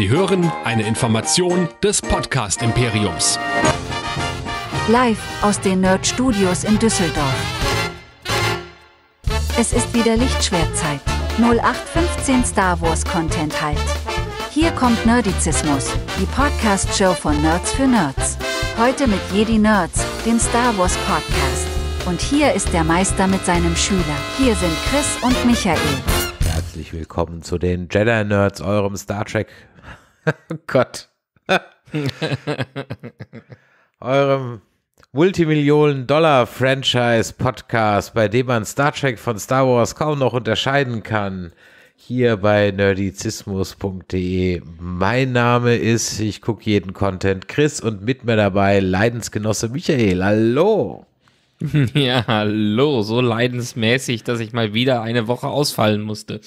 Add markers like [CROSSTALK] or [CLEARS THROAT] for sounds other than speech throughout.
Sie hören eine Information des Podcast Imperiums. Live aus den Nerd Studios in Düsseldorf. Es ist wieder Lichtschwertzeit. 0815 Star Wars Content halt. Hier kommt Nerdizismus, die Podcast-Show von Nerds für Nerds. Heute mit Jedi Nerds, dem Star Wars Podcast. Und hier ist der Meister mit seinem Schüler. Hier sind Chris und Michael. Herzlich willkommen zu den Jedi Nerds, eurem Star Trek [LAUGHS] Oh Gott. Eurem Multimillionen-Dollar-Franchise-Podcast, bei dem man Star Trek von Star Wars kaum noch unterscheiden kann. Hier bei nerdizismus.de. Mein Name ist, ich gucke jeden Content, Chris und mit mir dabei Leidensgenosse Michael. Hallo. [LAUGHS] Ja, hallo, so leidensmäßig, dass ich mal wieder eine Woche ausfallen musste.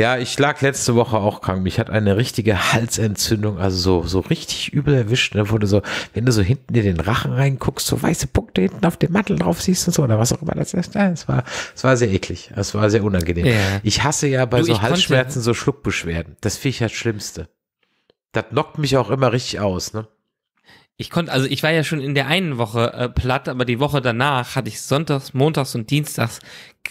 Ja, ich lag letzte Woche auch krank. Mich hat eine richtige Halsentzündung, also so, so richtig übel erwischt. Da ne, wurde so, wenn du so hinten in den Rachen reinguckst, so weiße Punkte hinten auf dem Mantel drauf siehst und so oder was auch immer das ist. Nein, es war, es war sehr eklig. Es war sehr unangenehm. Ja. Ich hasse ja bei du, so Halsschmerzen konnte... so Schluckbeschwerden. Das finde ich das Schlimmste. Das lockt mich auch immer richtig aus, ne? Ich konnte, also ich war ja schon in der einen Woche äh, platt, aber die Woche danach hatte ich sonntags, montags und dienstags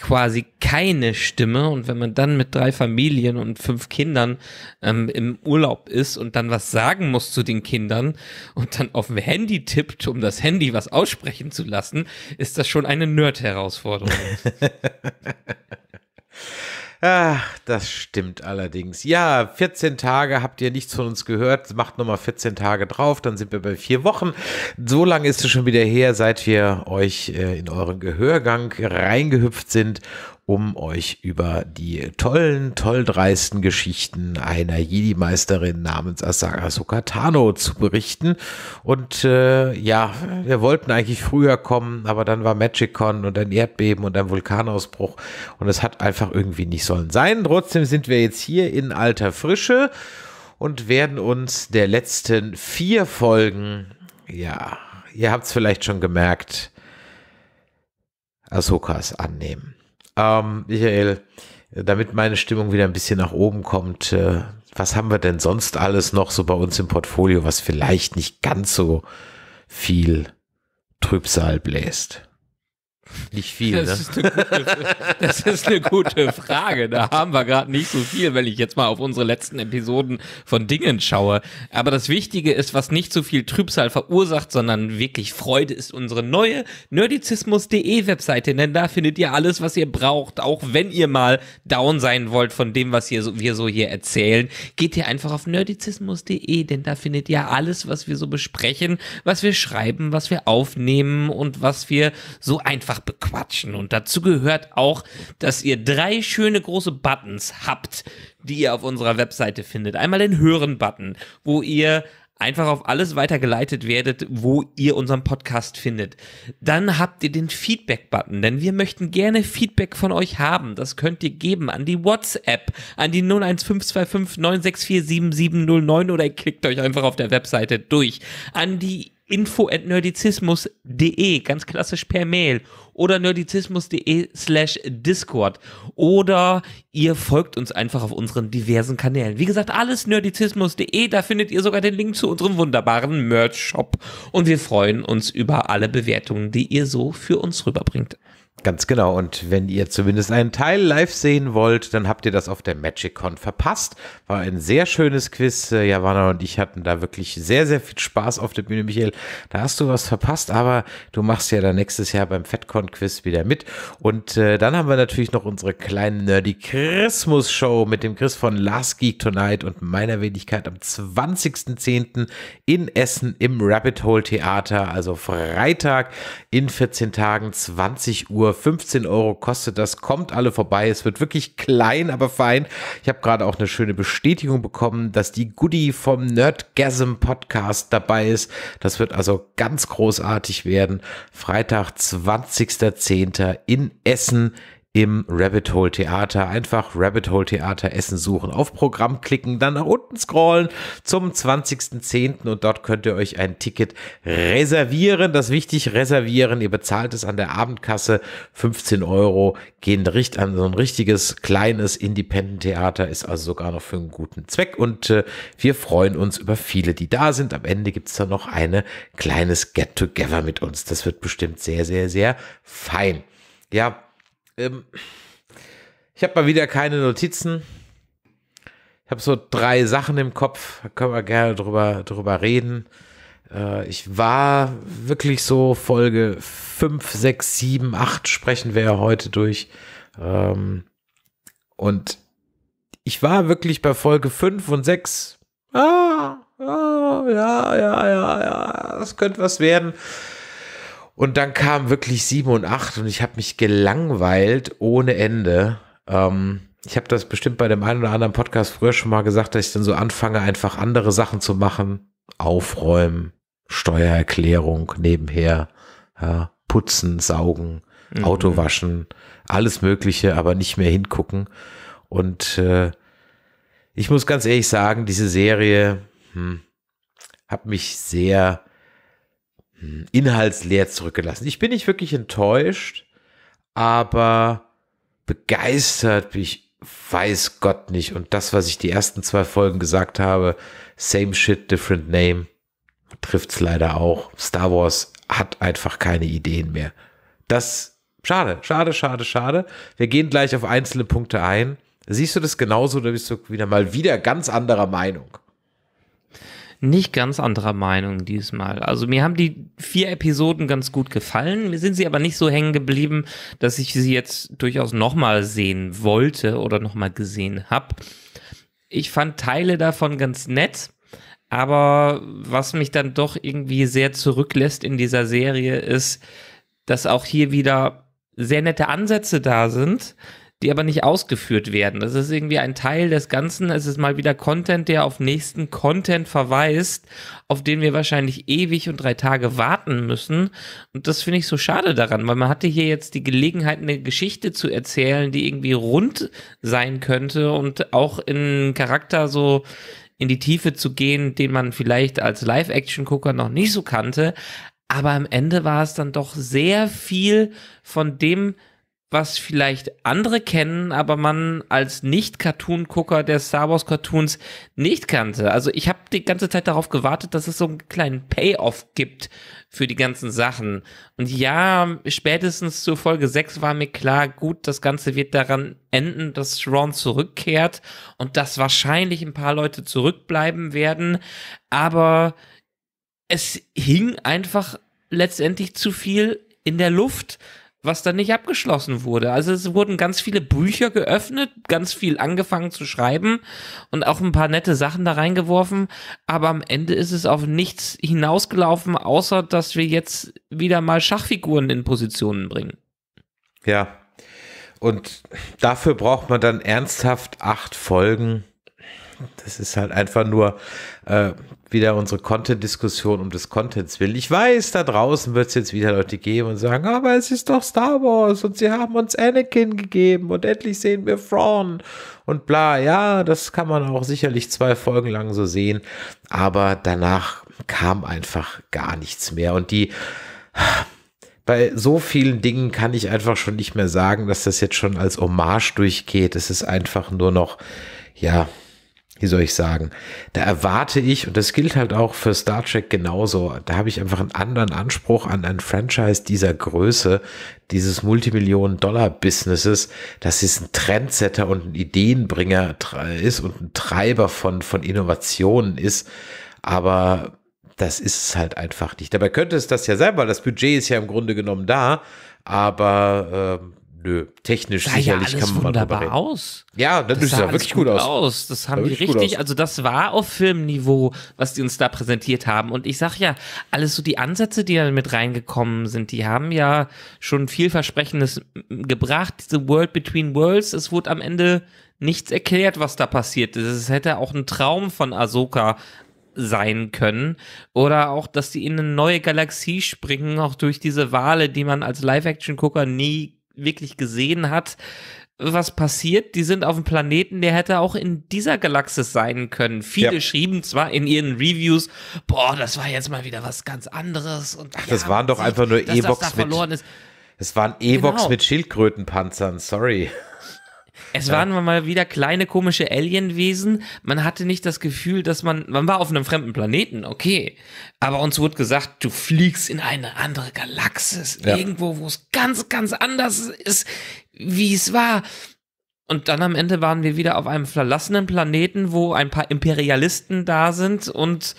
quasi keine Stimme und wenn man dann mit drei Familien und fünf Kindern ähm, im Urlaub ist und dann was sagen muss zu den Kindern und dann auf dem Handy tippt, um das Handy was aussprechen zu lassen, ist das schon eine Nerd-Herausforderung. [LAUGHS] Ach, das stimmt allerdings. Ja, 14 Tage habt ihr nichts von uns gehört. Macht nochmal 14 Tage drauf, dann sind wir bei vier Wochen. So lange ist es schon wieder her, seit wir euch äh, in euren Gehörgang reingehüpft sind um euch über die tollen, tolldreisten Geschichten einer Jedi-Meisterin namens Asaka Sokatano zu berichten. Und äh, ja, wir wollten eigentlich früher kommen, aber dann war MagicCon und ein Erdbeben und ein Vulkanausbruch und es hat einfach irgendwie nicht sollen sein. Trotzdem sind wir jetzt hier in alter Frische und werden uns der letzten vier Folgen, ja, ihr habt es vielleicht schon gemerkt, Asokas annehmen. Ähm, Michael, damit meine Stimmung wieder ein bisschen nach oben kommt, äh, was haben wir denn sonst alles noch so bei uns im Portfolio, was vielleicht nicht ganz so viel Trübsal bläst? Nicht viel, das, ne? ist eine gute, [LAUGHS] das ist eine gute Frage. Da haben wir gerade nicht so viel, wenn ich jetzt mal auf unsere letzten Episoden von Dingen schaue. Aber das Wichtige ist, was nicht so viel Trübsal verursacht, sondern wirklich Freude, ist unsere neue nerdizismus.de Webseite. Denn da findet ihr alles, was ihr braucht. Auch wenn ihr mal down sein wollt von dem, was hier so, wir so hier erzählen, geht ihr einfach auf nerdizismus.de, denn da findet ihr alles, was wir so besprechen, was wir schreiben, was wir aufnehmen und was wir so einfach einfach bequatschen. Und dazu gehört auch, dass ihr drei schöne große Buttons habt, die ihr auf unserer Webseite findet. Einmal den Hören-Button, wo ihr einfach auf alles weitergeleitet werdet, wo ihr unseren Podcast findet. Dann habt ihr den Feedback-Button, denn wir möchten gerne Feedback von euch haben. Das könnt ihr geben an die WhatsApp, an die 01525 964 7709 oder ihr klickt euch einfach auf der Webseite durch. An die info.nerdizismus.de, ganz klassisch per Mail oder nerdizismus.de slash Discord oder ihr folgt uns einfach auf unseren diversen Kanälen. Wie gesagt, alles nerdizismus.de, da findet ihr sogar den Link zu unserem wunderbaren Merch-Shop und wir freuen uns über alle Bewertungen, die ihr so für uns rüberbringt. Ganz genau. Und wenn ihr zumindest einen Teil live sehen wollt, dann habt ihr das auf der MagicCon verpasst. War ein sehr schönes Quiz. Äh, Javana und ich hatten da wirklich sehr, sehr viel Spaß auf der Bühne. Michael, da hast du was verpasst, aber du machst ja dann nächstes Jahr beim fatcon quiz wieder mit. Und äh, dann haben wir natürlich noch unsere kleine Nerdy Christmas-Show mit dem Chris von Last Geek Tonight und meiner Wenigkeit am 20.10. in Essen im Rabbit Hole Theater. Also Freitag in 14 Tagen, 20 Uhr nur 15 Euro kostet das. Kommt alle vorbei. Es wird wirklich klein, aber fein. Ich habe gerade auch eine schöne Bestätigung bekommen, dass die Goodie vom Nerdgasm Podcast dabei ist. Das wird also ganz großartig werden. Freitag, 20.10. in Essen im Rabbit Hole Theater. Einfach Rabbit Hole Theater Essen suchen, auf Programm klicken, dann nach unten scrollen zum 20.10. und dort könnt ihr euch ein Ticket reservieren. Das ist wichtig, reservieren. Ihr bezahlt es an der Abendkasse. 15 Euro gehen recht an so ein richtiges kleines Independent Theater, ist also sogar noch für einen guten Zweck und äh, wir freuen uns über viele, die da sind. Am Ende gibt es dann noch ein kleines Get Together mit uns. Das wird bestimmt sehr, sehr, sehr fein. Ja, ähm, ich habe mal wieder keine Notizen. Ich habe so drei Sachen im Kopf, da können wir gerne drüber, drüber reden. Äh, ich war wirklich so Folge 5, 6, 7, 8 sprechen wir ja heute durch. Ähm, und ich war wirklich bei Folge 5 und 6. Ah, ah, ja, ja, ja, ja, das könnte was werden. Und dann kamen wirklich sieben und acht und ich habe mich gelangweilt ohne Ende. Ähm, ich habe das bestimmt bei dem einen oder anderen Podcast früher schon mal gesagt, dass ich dann so anfange, einfach andere Sachen zu machen. Aufräumen, Steuererklärung nebenher, ja, putzen, saugen, mhm. Auto waschen, alles Mögliche, aber nicht mehr hingucken. Und äh, ich muss ganz ehrlich sagen, diese Serie hm, hat mich sehr inhaltsleer zurückgelassen. Ich bin nicht wirklich enttäuscht, aber begeistert bin ich weiß Gott nicht. Und das, was ich die ersten zwei Folgen gesagt habe, same shit, different name, trifft es leider auch. Star Wars hat einfach keine Ideen mehr. Das, schade, schade, schade, schade. Wir gehen gleich auf einzelne Punkte ein. Siehst du das genauso oder bist du wieder mal wieder ganz anderer Meinung? nicht ganz anderer Meinung diesmal. Also mir haben die vier Episoden ganz gut gefallen, mir sind sie aber nicht so hängen geblieben, dass ich sie jetzt durchaus nochmal sehen wollte oder nochmal gesehen habe. Ich fand Teile davon ganz nett. Aber was mich dann doch irgendwie sehr zurücklässt in dieser Serie ist, dass auch hier wieder sehr nette Ansätze da sind, die aber nicht ausgeführt werden. Das ist irgendwie ein Teil des Ganzen. Es ist mal wieder Content, der auf nächsten Content verweist, auf den wir wahrscheinlich ewig und drei Tage warten müssen. Und das finde ich so schade daran, weil man hatte hier jetzt die Gelegenheit, eine Geschichte zu erzählen, die irgendwie rund sein könnte und auch in Charakter so in die Tiefe zu gehen, den man vielleicht als Live-Action-Gucker noch nicht so kannte. Aber am Ende war es dann doch sehr viel von dem, was vielleicht andere kennen, aber man als Nicht-Cartoon-Gucker der Star Wars-Cartoons nicht kannte. Also ich habe die ganze Zeit darauf gewartet, dass es so einen kleinen Payoff gibt für die ganzen Sachen. Und ja, spätestens zur Folge 6 war mir klar, gut, das Ganze wird daran enden, dass Ron zurückkehrt und dass wahrscheinlich ein paar Leute zurückbleiben werden. Aber es hing einfach letztendlich zu viel in der Luft was dann nicht abgeschlossen wurde. Also es wurden ganz viele Bücher geöffnet, ganz viel angefangen zu schreiben und auch ein paar nette Sachen da reingeworfen, aber am Ende ist es auf nichts hinausgelaufen, außer dass wir jetzt wieder mal Schachfiguren in Positionen bringen. Ja. Und dafür braucht man dann ernsthaft acht Folgen. Das ist halt einfach nur äh, wieder unsere Content-Diskussion um des Contents willen. Ich weiß, da draußen wird es jetzt wieder Leute geben und sagen, ah, aber es ist doch Star Wars und sie haben uns Anakin gegeben und endlich sehen wir Frauen und bla. Ja, das kann man auch sicherlich zwei Folgen lang so sehen, aber danach kam einfach gar nichts mehr und die bei so vielen Dingen kann ich einfach schon nicht mehr sagen, dass das jetzt schon als Hommage durchgeht. Es ist einfach nur noch, ja, wie soll ich sagen, da erwarte ich, und das gilt halt auch für Star Trek genauso, da habe ich einfach einen anderen Anspruch an ein Franchise dieser Größe, dieses Multimillionen-Dollar-Businesses, dass es ein Trendsetter und ein Ideenbringer ist und ein Treiber von, von Innovationen ist. Aber das ist es halt einfach nicht. Dabei könnte es das ja sein, weil das Budget ist ja im Grunde genommen da, aber äh, Nö, technisch sah sicherlich ja alles kann man wunderbar mal aus. Ja, das, das sah, sah wirklich gut, aus. aus. Das haben die richtig, also das war auf Filmniveau, was die uns da präsentiert haben. Und ich sag ja, alles so die Ansätze, die da mit reingekommen sind, die haben ja schon vielversprechendes gebracht. Diese World Between Worlds, es wurde am Ende nichts erklärt, was da passiert ist. Es hätte auch ein Traum von Ahsoka sein können. Oder auch, dass die in eine neue Galaxie springen, auch durch diese Wale, die man als Live-Action-Gucker nie wirklich gesehen hat, was passiert. Die sind auf einem Planeten, der hätte auch in dieser Galaxis sein können. Viele ja. schrieben zwar in ihren Reviews, boah, das war jetzt mal wieder was ganz anderes. Und Ach, das ja, waren doch einfach nur Evox das da mit. Es waren Evox genau. mit Schildkrötenpanzern, sorry. Es ja. waren mal wieder kleine komische Alienwesen. Man hatte nicht das Gefühl, dass man, man war auf einem fremden Planeten, okay. Aber uns wurde gesagt, du fliegst in eine andere Galaxis. Ja. Irgendwo, wo es ganz, ganz anders ist, wie es war. Und dann am Ende waren wir wieder auf einem verlassenen Planeten, wo ein paar Imperialisten da sind und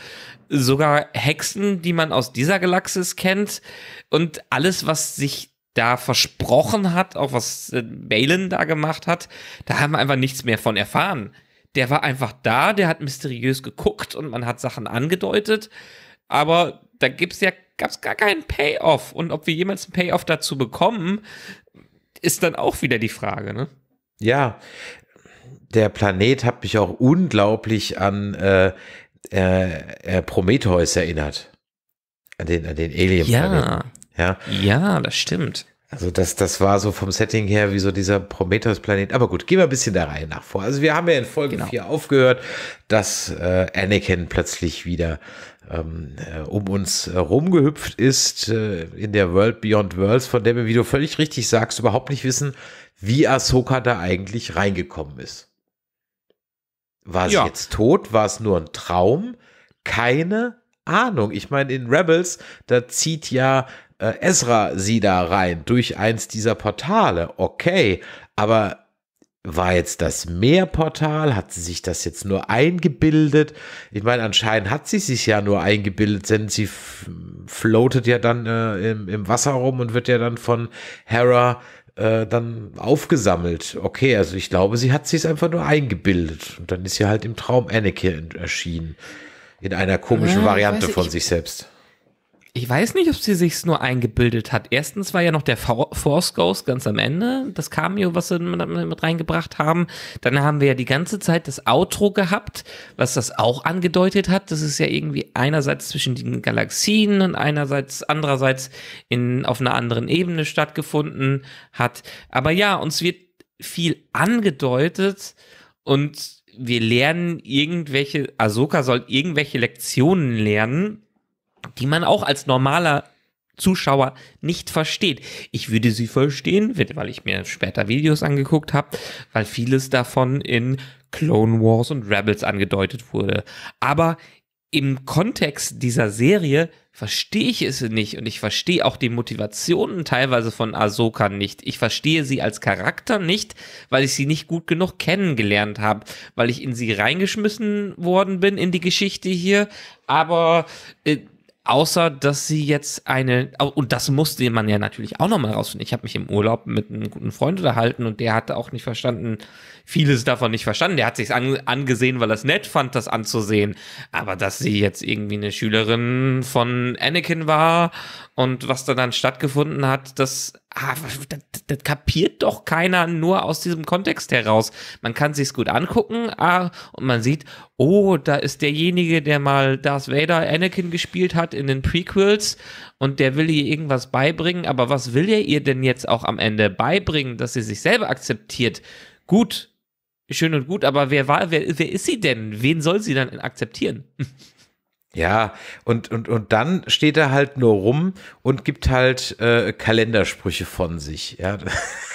sogar Hexen, die man aus dieser Galaxis kennt. Und alles, was sich da versprochen hat, auch was Balin äh, da gemacht hat, da haben wir einfach nichts mehr von erfahren. Der war einfach da, der hat mysteriös geguckt und man hat Sachen angedeutet, aber da gibt's ja gab's gar keinen Payoff und ob wir jemals einen Payoff dazu bekommen, ist dann auch wieder die Frage, ne? Ja, der Planet hat mich auch unglaublich an äh, äh, äh Prometheus erinnert, an den an den Alien. -Planeten. Ja ja, ja das stimmt. Also das, das war so vom Setting her wie so dieser Prometheus-Planet. Aber gut, gehen wir ein bisschen der Reihe nach vor. Also wir haben ja in Folge genau. 4 aufgehört, dass äh, Anakin plötzlich wieder ähm, äh, um uns äh, rumgehüpft ist äh, in der World Beyond Worlds, von der wir, wie du völlig richtig sagst, überhaupt nicht wissen, wie Ahsoka da eigentlich reingekommen ist. War sie ja. jetzt tot? War es nur ein Traum? Keine Ahnung. Ich meine, in Rebels, da zieht ja äh, Ezra sie da rein durch eins dieser Portale. Okay, aber war jetzt das Meerportal? Hat sie sich das jetzt nur eingebildet? Ich meine, anscheinend hat sie sich ja nur eingebildet, denn sie floatet ja dann äh, im, im, Wasser rum und wird ja dann von Hera äh, dann aufgesammelt. Okay, also ich glaube, sie hat sich einfach nur eingebildet. Und dann ist sie halt im Traum Anakin erschienen. In einer komischen ja, ah, Variante von ich. sich selbst. Ich weiß nicht, ob sie sich's nur eingebildet hat. Erstens war ja noch der Force Ghost ganz am Ende, das Cameo, was sie mit, mit reingebracht haben. Dann haben wir ja die ganze Zeit das Outro gehabt, was das auch angedeutet hat. Das ist ja irgendwie einerseits zwischen den Galaxien und einerseits andererseits in auf einer anderen Ebene stattgefunden hat. Aber ja, uns wird viel angedeutet und wir lernen irgendwelche, Ahsoka soll irgendwelche Lektionen lernen die man auch als normaler Zuschauer nicht versteht. Ich würde sie verstehen, weil ich mir später Videos angeguckt habe, weil vieles davon in Clone Wars und Rebels angedeutet wurde. Aber im Kontext dieser Serie verstehe ich es nicht und ich verstehe auch die Motivationen teilweise von Ahsoka nicht. Ich verstehe sie als Charakter nicht, weil ich sie nicht gut genug kennengelernt habe, weil ich in sie reingeschmissen worden bin in die Geschichte hier. Aber äh, Außer, dass sie jetzt eine, und das musste man ja natürlich auch nochmal rausfinden. Ich habe mich im Urlaub mit einem guten Freund unterhalten und der hatte auch nicht verstanden, vieles davon nicht verstanden. Der hat sich an, angesehen, weil er es nett fand, das anzusehen. Aber dass sie jetzt irgendwie eine Schülerin von Anakin war und was da dann stattgefunden hat, das, ah, das, das kapiert doch keiner nur aus diesem Kontext heraus. Man kann sich es gut angucken ah, und man sieht, oh, da ist derjenige, der mal Darth Vader Anakin gespielt hat in den Prequels und der will ihr irgendwas beibringen. Aber was will er ihr denn jetzt auch am Ende beibringen, dass sie sich selber akzeptiert? Gut, schön und gut, aber wer war, wer, wer ist sie denn? Wen soll sie dann akzeptieren? Ja, und, und, und dann steht er halt nur rum und gibt halt äh, Kalendersprüche von sich. Ja.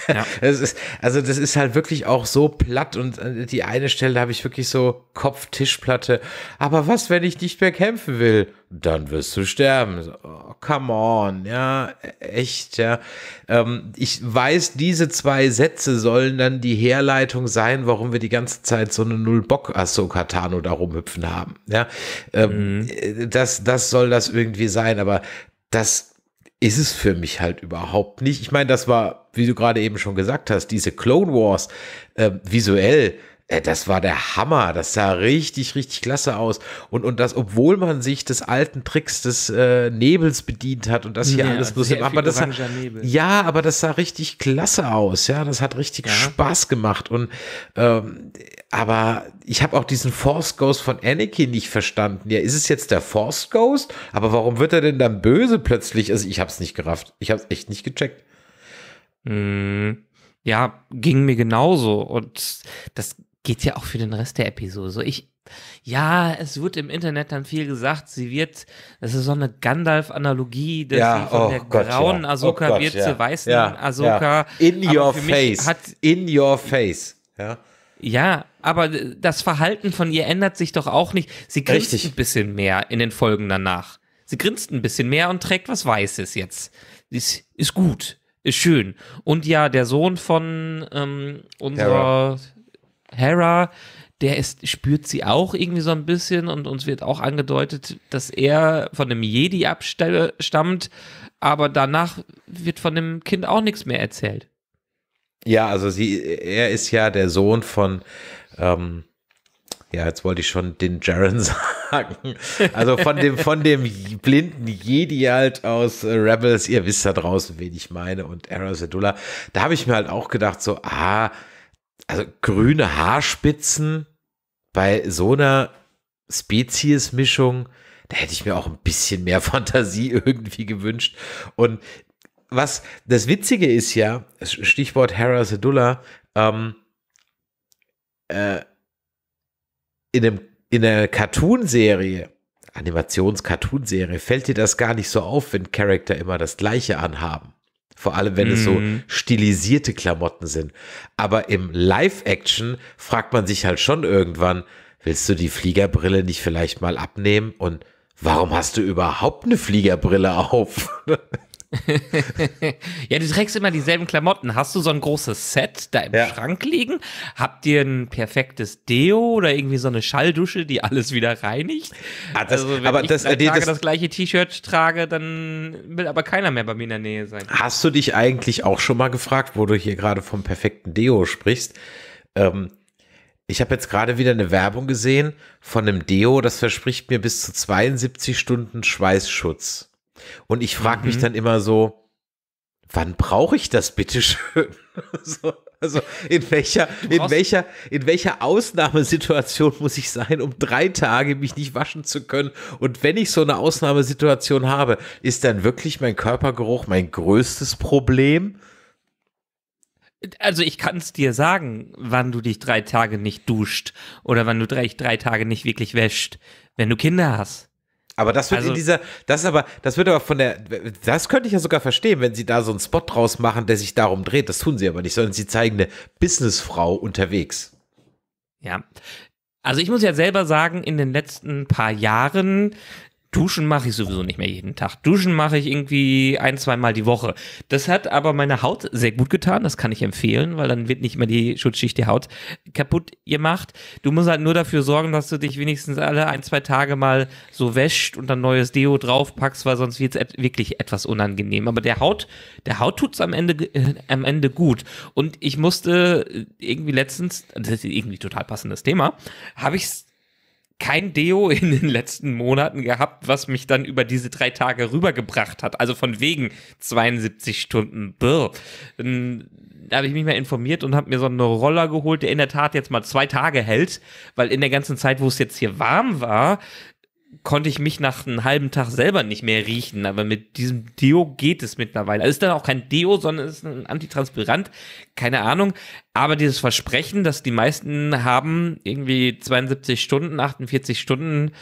Ja. Das [LAUGHS] ist, also das ist halt wirklich auch so platt und äh, die eine Stelle habe ich wirklich so Kopf-Tischplatte. Aber was, wenn ich nicht mehr kämpfen will? Dann wirst du sterben. oh, come on, ja, e-, echt, ja. Ähm, ich weiß, diese zwei Sätze sollen dann die Herleitung sein, warum wir die ganze Zeit so eine null bock ahsoka katano da rumhüpfen haben, ja. Ähm, mhm. Äh, das, das soll das irgendwie sein, aber das ist es für mich halt überhaupt nicht. Ich meine, das war, wie du gerade eben schon gesagt hast, diese Clone Wars äh, visuell äh, das war der Hammer. Das sah richtig, richtig klasse aus. Und, und das, obwohl man sich des alten Tricks des äh, Nebels bedient hat und das hier ja, alles bloß im aber das sah, Ja, aber das sah richtig klasse aus. Ja, das hat richtig ja. Spaß gemacht. Und ähm, aber ich habe auch diesen Force Ghost von Anakin nicht verstanden. Ja, ist es jetzt der Force Ghost? Aber warum wird er denn dann böse plötzlich? Also ich habe es nicht gerafft. Ich habe es echt nicht gecheckt. Mm, ja, ging mir genauso. Und das geht ja auch für den Rest der Episode so. Ich, ja, es wird im Internet dann viel gesagt, sie wird, das ist so eine Gandalf-Analogie, dass ja, sie von oh der Gott, grauen ja. Ahsoka oh Gott, wird ja. zur weißen ja, Ahsoka. In your face. Hat, In your face. Ja. Ja, aber das Verhalten von ihr ändert sich doch auch nicht. Sie grinst Richtig. ein bisschen mehr in den Folgen danach. Sie grinst ein bisschen mehr und trägt was Weißes jetzt. Ist, ist gut, ist schön. Und ja, der Sohn von ähm, unserer. Terror. Hera, der ist, spürt sie auch irgendwie so ein bisschen und uns wird auch angedeutet, dass er von einem Jedi abstammt, aber danach wird von dem Kind auch nichts mehr erzählt. Ja, also sie, er ist ja der Sohn von, ähm, ja, jetzt wollte ich schon den Jaren [LAUGHS] sagen. Also von dem, von dem blinden Jedi halt aus äh, Rebels, ihr wisst da draußen, wen ich meine, und Era Sedula. Da habe ich mir halt auch gedacht, so, ah, also grüne Haarspitzen bei so einer Spezies-Mischung, da hätte ich mir auch ein bisschen mehr [LAUGHS] Fantasie irgendwie gewünscht. Und was das Witzige ist ja, Stichwort Hera Sedullah, ähm, äh, in, einem, in einer Cartoon-Serie, Animations-Cartoon-Serie, fällt dir das gar nicht so auf, wenn Charakter immer das Gleiche anhaben. Vor allem, wenn mm. es so mhm. stilisierte Klamotten sind. Aber im Live-Action fragt man sich halt schon irgendwann, willst du die Fliegerbrille nicht vielleicht mal abnehmen? Und warum hast du überhaupt eine Fliegerbrille auf? [LAUGHS] [LAUGHS] ja, du trägst immer dieselben Klamotten. Hast du so ein großes Set da im ja. Schrank liegen? Habt ihr ein perfektes Deo oder irgendwie so eine Schalldusche, die alles wieder reinigt? Ah, das, also, wenn aber ich das, drei äh, Tage das, das gleiche T-Shirt trage, dann will aber keiner mehr bei mir in der Nähe sein. Hast du dich eigentlich auch schon mal gefragt, wo du hier gerade vom perfekten Deo sprichst? Ähm, ich habe jetzt gerade wieder eine Werbung gesehen von einem Deo, das verspricht mir bis zu 72 Stunden Schweißschutz. Und ich frage mhm. mich dann immer so, wann brauche ich das bitteschön? [LAUGHS] so, also in welcher, in welcher, in welcher Ausnahmesituation muss ich sein, um drei Tage mich nicht waschen zu können? Und wenn ich so eine Ausnahmesituation habe, ist dann wirklich mein Körpergeruch mein größtes Problem? Also ich kann es dir sagen, wann du dich drei Tage nicht duscht oder wann du drei, drei Tage nicht wirklich wäscht, wenn du Kinder hast. Aber das wird also, in dieser, das aber, das wird aber von der, das könnte ich ja sogar verstehen, wenn sie da so einen Spot draus machen, der sich darum dreht. Das tun sie aber nicht, sondern sie zeigen eine Businessfrau unterwegs. Ja. Also ich muss ja selber sagen, in den letzten paar Jahren Duschen mache ich sowieso nicht mehr jeden Tag. Duschen mache ich irgendwie ein, zweimal die Woche. Das hat aber meine Haut sehr gut getan, das kann ich empfehlen, weil dann wird nicht mehr die Schutzschicht die Haut kaputt gemacht. Du musst halt nur dafür sorgen, dass du dich wenigstens alle ein, zwei Tage mal so wäscht und dann neues Deo draufpackst, weil sonst wird es wirklich etwas unangenehm. Aber der Haut, der Haut tut es am Ende, äh, am Ende gut. Und ich musste äh, irgendwie letztens, das ist irgendwie total passendes Thema, habe ich es kein Deo [LAUGHS] in den letzten Monaten gehabt, was mich dann über diese drei Tage rübergebracht hat. Also von wegen 72 Stunden. Brr. Dann habe ich mich mal informiert und habe mir so einen Roller geholt, der in der Tat jetzt mal zwei Tage hält, weil in der ganzen Zeit, wo es jetzt hier warm war, konnte ich mich nach einem halben Tag selber nicht mehr riechen, aber mit diesem Deo geht es mittlerweile. Also es ist dann auch kein Deo, sondern es ist ein Antitranspirant, keine Ahnung. Aber dieses Versprechen, dass die meisten haben, irgendwie 72 Stunden, 48 Stunden,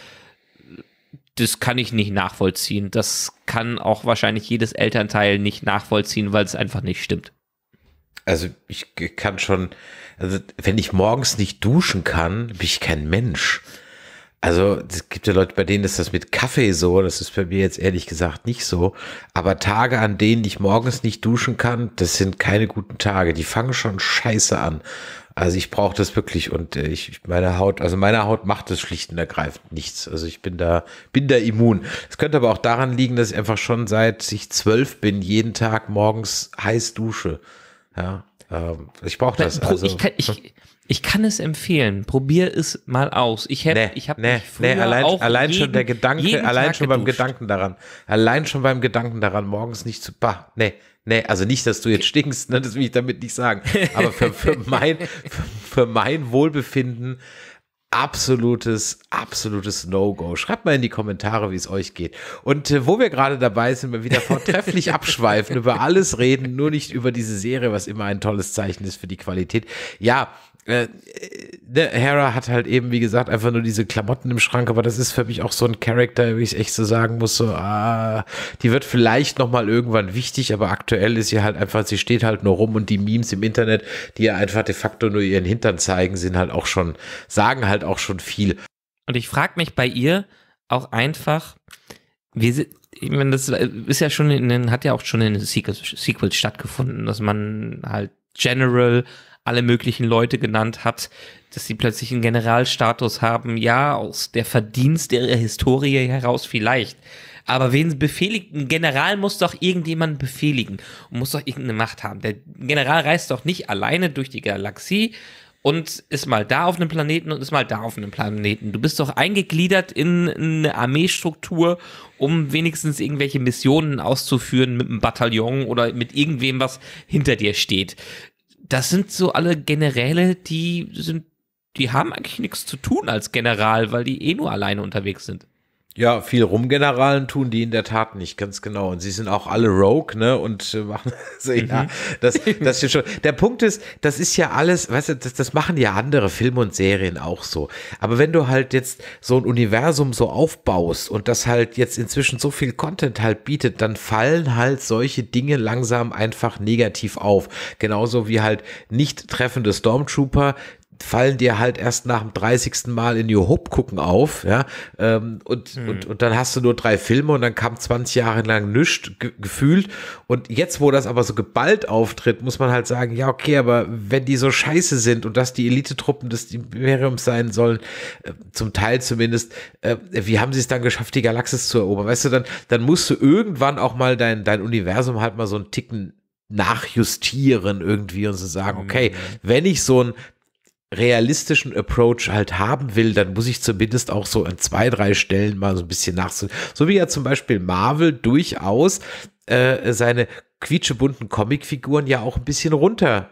das kann ich nicht nachvollziehen. Das kann auch wahrscheinlich jedes Elternteil nicht nachvollziehen, weil es einfach nicht stimmt. Also ich kann schon, also wenn ich morgens nicht duschen kann, bin ich kein Mensch. Also es gibt ja Leute, bei denen ist das mit Kaffee so, das ist bei mir jetzt ehrlich gesagt nicht so. Aber Tage, an denen ich morgens nicht duschen kann, das sind keine guten Tage. Die fangen schon scheiße an. Also ich brauche das wirklich und äh, ich meine Haut, also meine Haut macht das schlicht und ergreifend nichts. Also ich bin da, bin da immun. Es könnte aber auch daran liegen, dass ich einfach schon seit ich zwölf bin, jeden Tag morgens heiß dusche. Ja, ähm, ich brauche das. Also. Ich, kann, ich, [LAUGHS] hm. Ich kann es empfehlen. Probier es mal aus. Ich habe, nee, ich hab nee, nee, allein, allein jeden, schon der Gedanke, allein schon beim Gedanken daran, allein schon beim Gedanken daran, morgens nicht zu, bah, nee, nee, also nicht, dass du jetzt stinkst, ne, das will ich damit nicht sagen. Aber für, für [LAUGHS] mein, für, für mein Wohlbefinden, absolutes, absolutes No-Go. Schreibt mal in die Kommentare, wie es euch geht. Und äh, wo wir gerade dabei sind, wir wieder vortrefflich [LAUGHS] abschweifen, über alles reden, nur nicht über diese Serie, was immer ein tolles Zeichen ist für die Qualität. Ja, äh, der ne, Hera hat halt eben, wie gesagt, einfach nur diese Klamotten im Schrank, aber das ist für mich auch so ein Charakter, wie ich es echt so sagen muss, so, ah, die wird vielleicht nochmal irgendwann wichtig, aber aktuell ist sie halt einfach, sie steht halt nur rum und die Memes im Internet, die ja einfach de facto nur ihren Hintern zeigen, sind halt auch schon, sagen halt auch schon viel. Und ich frage mich bei ihr auch einfach, wie sie, ich meine, das ist ja schon in den, hat ja auch schon in den Sequels, Sequels stattgefunden, dass man halt General alle möglichen Leute genannt hat, dass sie plötzlich einen Generalstatus haben. Ja, aus der Verdienst ihrer Historie heraus vielleicht. Aber wen befehligt, ein General muss doch irgendjemanden befehligen und muss doch irgendeine Macht haben. Der General reist doch nicht alleine durch die Galaxie und ist mal da auf einem Planeten und ist mal da auf einem Planeten. Du bist doch eingegliedert in eine Armeestruktur, um wenigstens irgendwelche Missionen auszuführen mit einem Bataillon oder mit irgendwem, was hinter dir steht das sind so alle Generäle, die sind, die haben eigentlich nichts zu tun als General, weil die eh nur alleine unterwegs sind. Ja, viel Rumgeneralen tun die in der Tat nicht, ganz genau. Und sie sind auch alle Rogue, ne? Und äh, machen [LAUGHS] so, ja, mhm. das, [LAUGHS] das ist schon. Der Punkt ist, das ist ja alles, weißt du, das, das machen ja andere Filme und Serien auch so. Aber wenn du halt jetzt so ein Universum so aufbaust und das halt jetzt inzwischen so viel Content halt bietet, dann fallen halt solche Dinge langsam einfach negativ auf. Genauso wie halt nicht treffende Stormtrooper fallen dir halt erst nach dem 30. Mal in New Hope gucken auf, ja, ähm, und, hm. und, und dann hast du nur drei Filme und dann kam 20 Jahre lang nichts ge gefühlt und jetzt, wo das aber so geballt auftritt, muss man halt sagen, ja, okay, aber wenn die so scheiße sind und dass die Elitetruppen des Imperiums sein sollen, äh, zum Teil zumindest, äh, wie haben sie es dann geschafft, die Galaxis zu erobern? Weißt du, dann, dann musst du irgendwann auch mal dein, dein Universum halt mal so einen Ticken nachjustieren irgendwie und zu so sagen, hm. okay, wenn ich so ein realistischen Approach halt haben will, dann muss ich zumindest auch so an zwei, drei Stellen mal so ein bisschen nachsehen. So wie ja zum Beispiel Marvel durchaus äh, seine quietschebunten Comicfiguren ja auch ein bisschen runter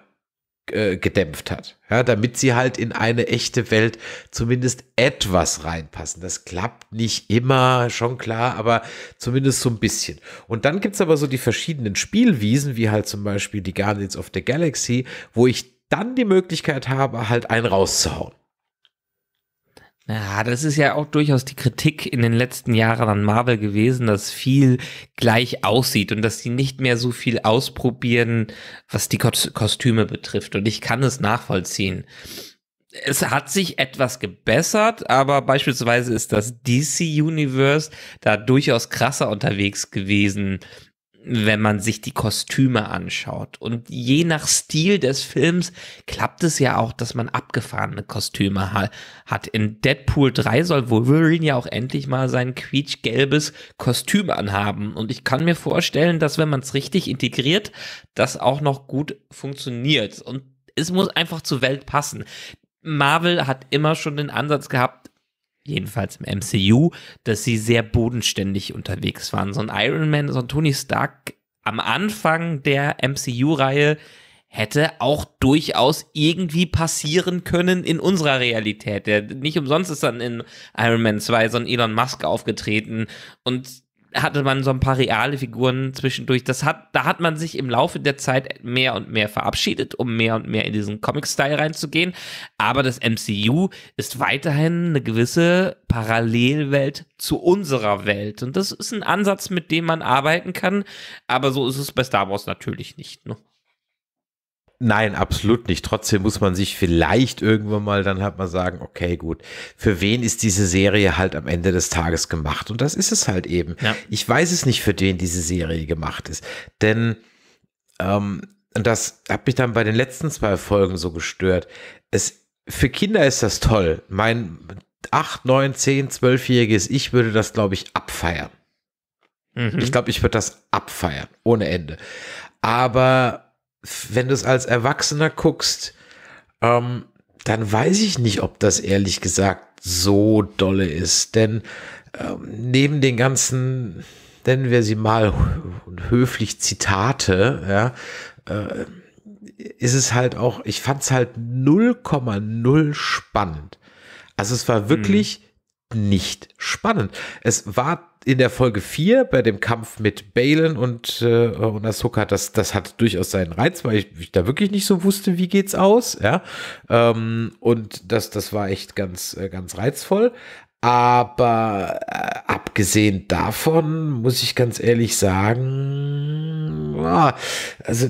äh, gedämpft hat, ja, damit sie halt in eine echte Welt zumindest etwas reinpassen. Das klappt nicht immer, schon klar, aber zumindest so ein bisschen. Und dann gibt es aber so die verschiedenen Spielwiesen, wie halt zum Beispiel die Guardians of the Galaxy, wo ich dann die Möglichkeit habe, halt einen rauszuhauen. Ja, das ist ja auch durchaus die Kritik in den letzten Jahren an Marvel gewesen, dass viel gleich aussieht und dass sie nicht mehr so viel ausprobieren, was die Kostüme betrifft. Und ich kann es nachvollziehen. Es hat sich etwas gebessert, aber beispielsweise ist das DC Universe da durchaus krasser unterwegs gewesen wenn man sich die Kostüme anschaut. Und je nach Stil des Films klappt es ja auch, dass man abgefahrene Kostüme ha hat. In Deadpool 3 soll Wolverine ja auch endlich mal sein quietschgelbes Kostüm anhaben. Und ich kann mir vorstellen, dass wenn man es richtig integriert, das auch noch gut funktioniert. Und es muss einfach zur Welt passen. Marvel hat immer schon den Ansatz gehabt, jedenfalls im MCU, dass sie sehr bodenständig unterwegs waren. So ein Iron Man, so ein Tony Stark am Anfang der MCU-Reihe hätte auch durchaus irgendwie passieren können in unserer Realität. Der, nicht umsonst ist dann in Iron Man 2 so ein Elon Musk aufgetreten und hatte man so ein paar reale Figuren zwischendurch. Das hat, da hat man sich im Laufe der Zeit mehr und mehr verabschiedet, um mehr und mehr in diesen Comic-Style reinzugehen. Aber das MCU ist weiterhin eine gewisse Parallelwelt zu unserer Welt. Und das ist ein Ansatz, mit dem man arbeiten kann. Aber so ist es bei Star Wars natürlich nicht. Ne? Nein, absolut nicht. Trotzdem muss man sich vielleicht irgendwann mal dann halt mal sagen, okay, gut, für wen ist diese Serie halt am Ende des Tages gemacht? Und das ist es halt eben. Ja. Ich weiß es nicht, für wen diese Serie gemacht ist. Denn, ähm, das hat mich dann bei den letzten zwei Folgen so gestört. Es, für Kinder ist das toll. Mein 8, 9, 10, 12-jähriges Ich würde das, glaube ich, abfeiern. Mhm. Ich glaube, ich würde das abfeiern. Ohne Ende. Aber wenn du es als Erwachsener guckst, ähm, dann weiß ich nicht, ob das ehrlich gesagt so dolle ist. Denn ähm, neben den ganzen, nennen wir sie mal höflich Zitate, ja, äh, ist es halt auch, ich fand es halt 0,0 spannend. Also es war wirklich mhm nicht spannend. Es war in der Folge 4 bei dem Kampf mit Balen und, äh, und Ahsoka, das, das hat durchaus seinen Reiz, weil ich, ich, da wirklich nicht so wusste, wie geht's aus, ja. Ähm, und das, das war echt ganz, äh, ganz reizvoll. Aber äh, abgesehen davon muss ich ganz ehrlich sagen, ah, also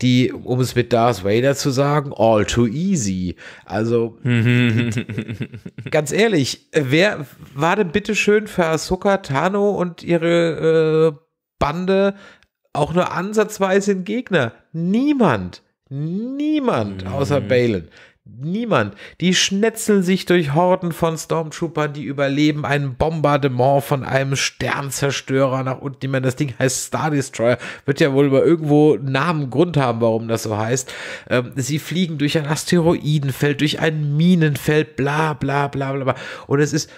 die, um es mit Darth Vader zu sagen, all too easy. Also [LAUGHS] ganz ehrlich, wer war denn bitte schön für Ahsoka Tano und ihre äh, Bande auch nur ansatzweise ein Gegner? Niemand. Niemand außer mhm. Balen. Niemand. Die schnetzeln sich durch Horden von Stormtroopern, die überleben ein Bombardement von einem Sternzerstörer nach unten. Ich meine, das Ding heißt Star Destroyer. Wird ja wohl über irgendwo Namen Grund haben, warum das so heißt. Ähm, sie fliegen durch ein Asteroidenfeld, durch ein Minenfeld, bla bla bla bla. bla. Und es ist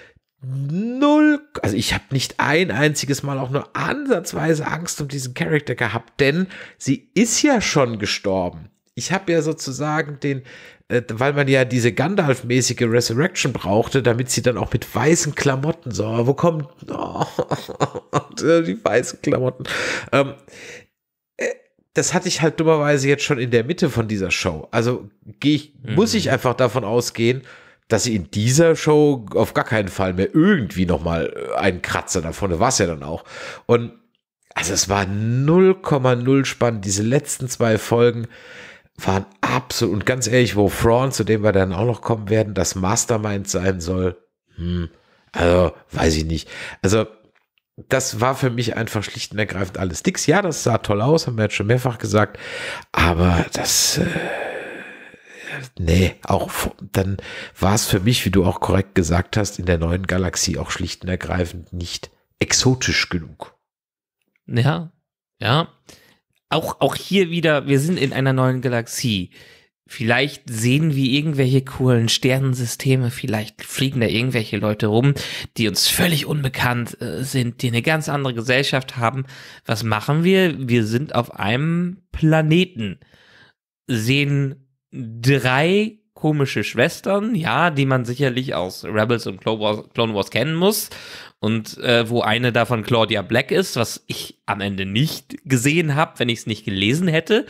null, also ich habe nicht ein einziges Mal auch nur ansatzweise Angst um diesen Charakter gehabt, denn sie ist ja schon gestorben. Ich habe ja sozusagen den, äh, weil man ja diese Gandalf-mäßige Resurrection brauchte, damit sie dann auch mit weißen Klamotten, so, wo kommt, oh, [LAUGHS] äh, die weißen Klamotten? Ähm, äh, das hatte ich halt dummerweise jetzt schon in der Mitte von dieser Show. Also ich, muss ich mhm. einfach davon ausgehen, dass sie in dieser Show auf gar keinen Fall mehr irgendwie nochmal äh, einen Kratzer davon, war es ja dann auch. Und also es war 0,0 spannend, diese letzten zwei Folgen waren absolut, und ganz ehrlich, wo Fraun, zu dem wir dann auch noch kommen werden, das Mastermind sein soll, hm, also weiß ich nicht. Also das war für mich einfach schlicht und ergreifend alles Dicks. Ja, das sah toll aus, haben wir jetzt schon mehrfach gesagt, aber das, äh, nee, auch dann war es für mich, wie du auch korrekt gesagt hast, in der neuen Galaxie auch schlicht und ergreifend nicht exotisch genug. Ja, ja auch, auch hier wieder, wir sind in einer neuen Galaxie. Vielleicht sehen wir irgendwelche coolen Sternensysteme, vielleicht fliegen da irgendwelche Leute rum, die uns völlig unbekannt äh, sind, die eine ganz andere Gesellschaft haben. Was machen wir? Wir sind auf einem Planeten, sehen drei komische Schwestern, ja, die man sicherlich aus Rebels und Clone Wars, Clone Wars kennen muss und äh, wo eine davon Claudia Black ist, was ich am Ende nicht gesehen habe, wenn ich es nicht gelesen hätte.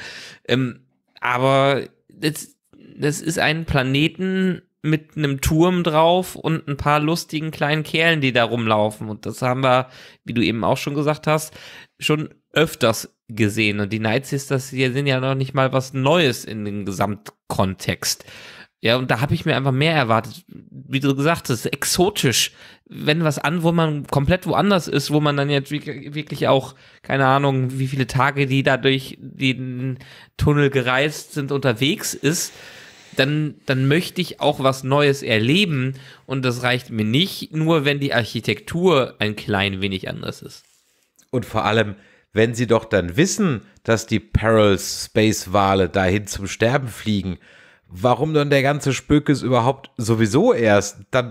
Ähm, aber das, das ist ein Planeten mit einem Turm drauf und ein paar lustigen kleinen Kerlen, die da rumlaufen. Und das haben wir, wie du eben auch schon gesagt hast, schon öfters gesehen. Und die Night Sisters hier sind ja noch nicht mal was Neues in den Gesamtkontext. Ja, und da habe ich mir einfach mehr erwartet. Wie du gesagt hast, exotisch. Wenn was an, wo man komplett woanders ist, wo man dann jetzt wirklich auch, keine Ahnung, wie viele Tage die da durch den Tunnel gereist sind, unterwegs ist, dann, dann möchte ich auch was Neues erleben. Und das reicht mir nicht, nur wenn die Architektur ein klein wenig anders ist. Und vor allem, wenn sie doch dann wissen, dass die Perils Space Wale dahin zum Sterben fliegen warum dann der ganze Spök ist überhaupt sowieso erst? Dann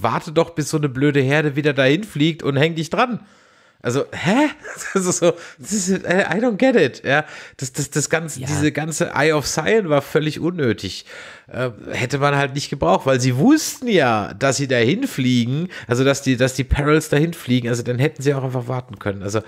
warte doch, bis so eine blöde Herde wieder dahin fliegt und häng dich dran. Also, hä? [LAUGHS] Das ist so, das ist, I don't get it. Ja, das, das, das ganze, ja. diese ganze Eye of Cyan war völlig unnötig. Äh, hätte man halt nicht gebraucht, weil sie wussten ja, dass sie dahin fliegen, also dass die, dass die Perils dahin fliegen. Also dann hätten sie auch einfach warten können. Also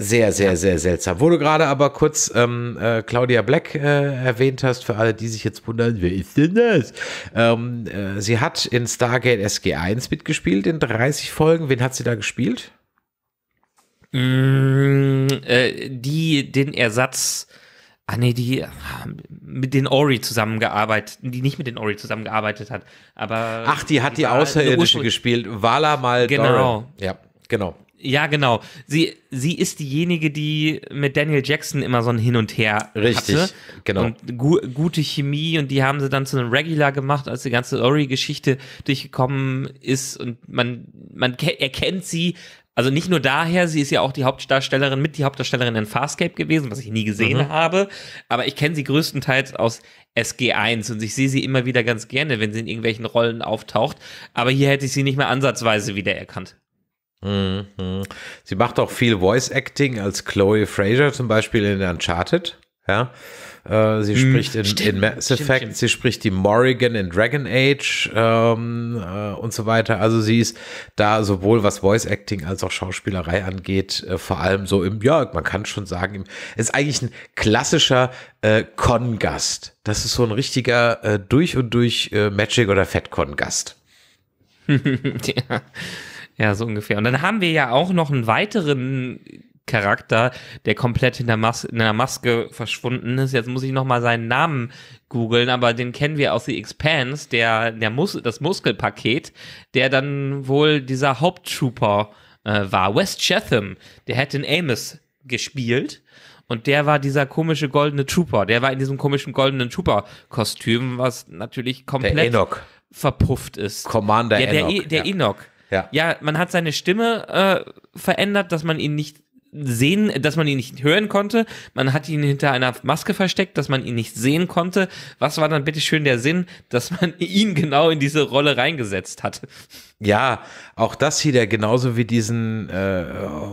sehr, sehr, sehr seltsam. Wo du gerade aber kurz ähm, äh, Claudia Black äh, erwähnt hast, für alle, die sich jetzt wundern, wer ist denn das? Ähm, äh, sie hat in Stargate SG1 mitgespielt in 30 Folgen. Wen hat sie da gespielt? Mm, äh, die den Ersatz, ah nee, die ah, mit den Ori zusammengearbeitet, die nicht mit den Ori zusammengearbeitet hat, aber. Ach, die hat die, die Außerirdische gespielt, Vala mal. Genau. Doran. Ja, genau. Ja, genau. Sie, sie ist diejenige, die mit Daniel Jackson immer so ein Hin und Her Richtig, hatte. genau. Und gu gute Chemie und die haben sie dann zu einem Regular gemacht, als die ganze Ori-Geschichte durchgekommen ist und man, man erkennt sie, also nicht nur daher, sie ist ja auch die Hauptdarstellerin, mit die Hauptdarstellerin in Farscape gewesen, was ich nie gesehen mhm. habe, aber ich kenne sie größtenteils aus SG1 und ich sehe sie immer wieder ganz gerne, wenn sie in irgendwelchen Rollen auftaucht, aber hier hätte ich sie nicht mehr ansatzweise wiedererkannt. Mhm. Sie macht auch viel Voice Acting als Chloe Fraser zum Beispiel in Uncharted. Ja, äh, sie mhm. spricht in, stimmt, in Mass Effect, stimmt, stimmt. sie spricht die Morrigan in Dragon Age ähm, äh, und so weiter. Also sie ist da sowohl was Voice Acting als auch Schauspielerei angeht, äh, vor allem so im, ja, man kann schon sagen, im, ist eigentlich ein klassischer äh, Con-Gast. Das ist so ein richtiger äh, durch und durch äh, Magic oder Fat Con-Gast. [LAUGHS] [LAUGHS] ja. Ja, so ungefähr. Und dann haben wir ja auch noch einen weiteren Charakter, der komplett hinter Mas in der Maske verschwunden ist. Jetzt muss ich nochmal seinen Namen googeln, aber den kennen wir aus The Expanse, der, der Mus das Muskelpaket, der dann wohl dieser Haupttrooper äh, war. West Chatham, der hat den Amos gespielt. Und der war dieser komische goldene Trooper. Der war in diesem komischen goldenen Trooper-Kostüm, was natürlich komplett verpufft ist. Commander ja, der Enoch. E der ja. Enoch. Ja, ja man hat seine Stimme äh, verändert, dass man ihn nicht sehen, dass man ihn nicht hören konnte. Man hat ihn hinter einer Maske versteckt, dass man ihn nicht sehen konnte. Was war dann bitteschön der Sinn, dass man [LAUGHS] ihn genau in diese Rolle reingesetzt hat? Ja, auch das hier, der genauso wie diesen äh,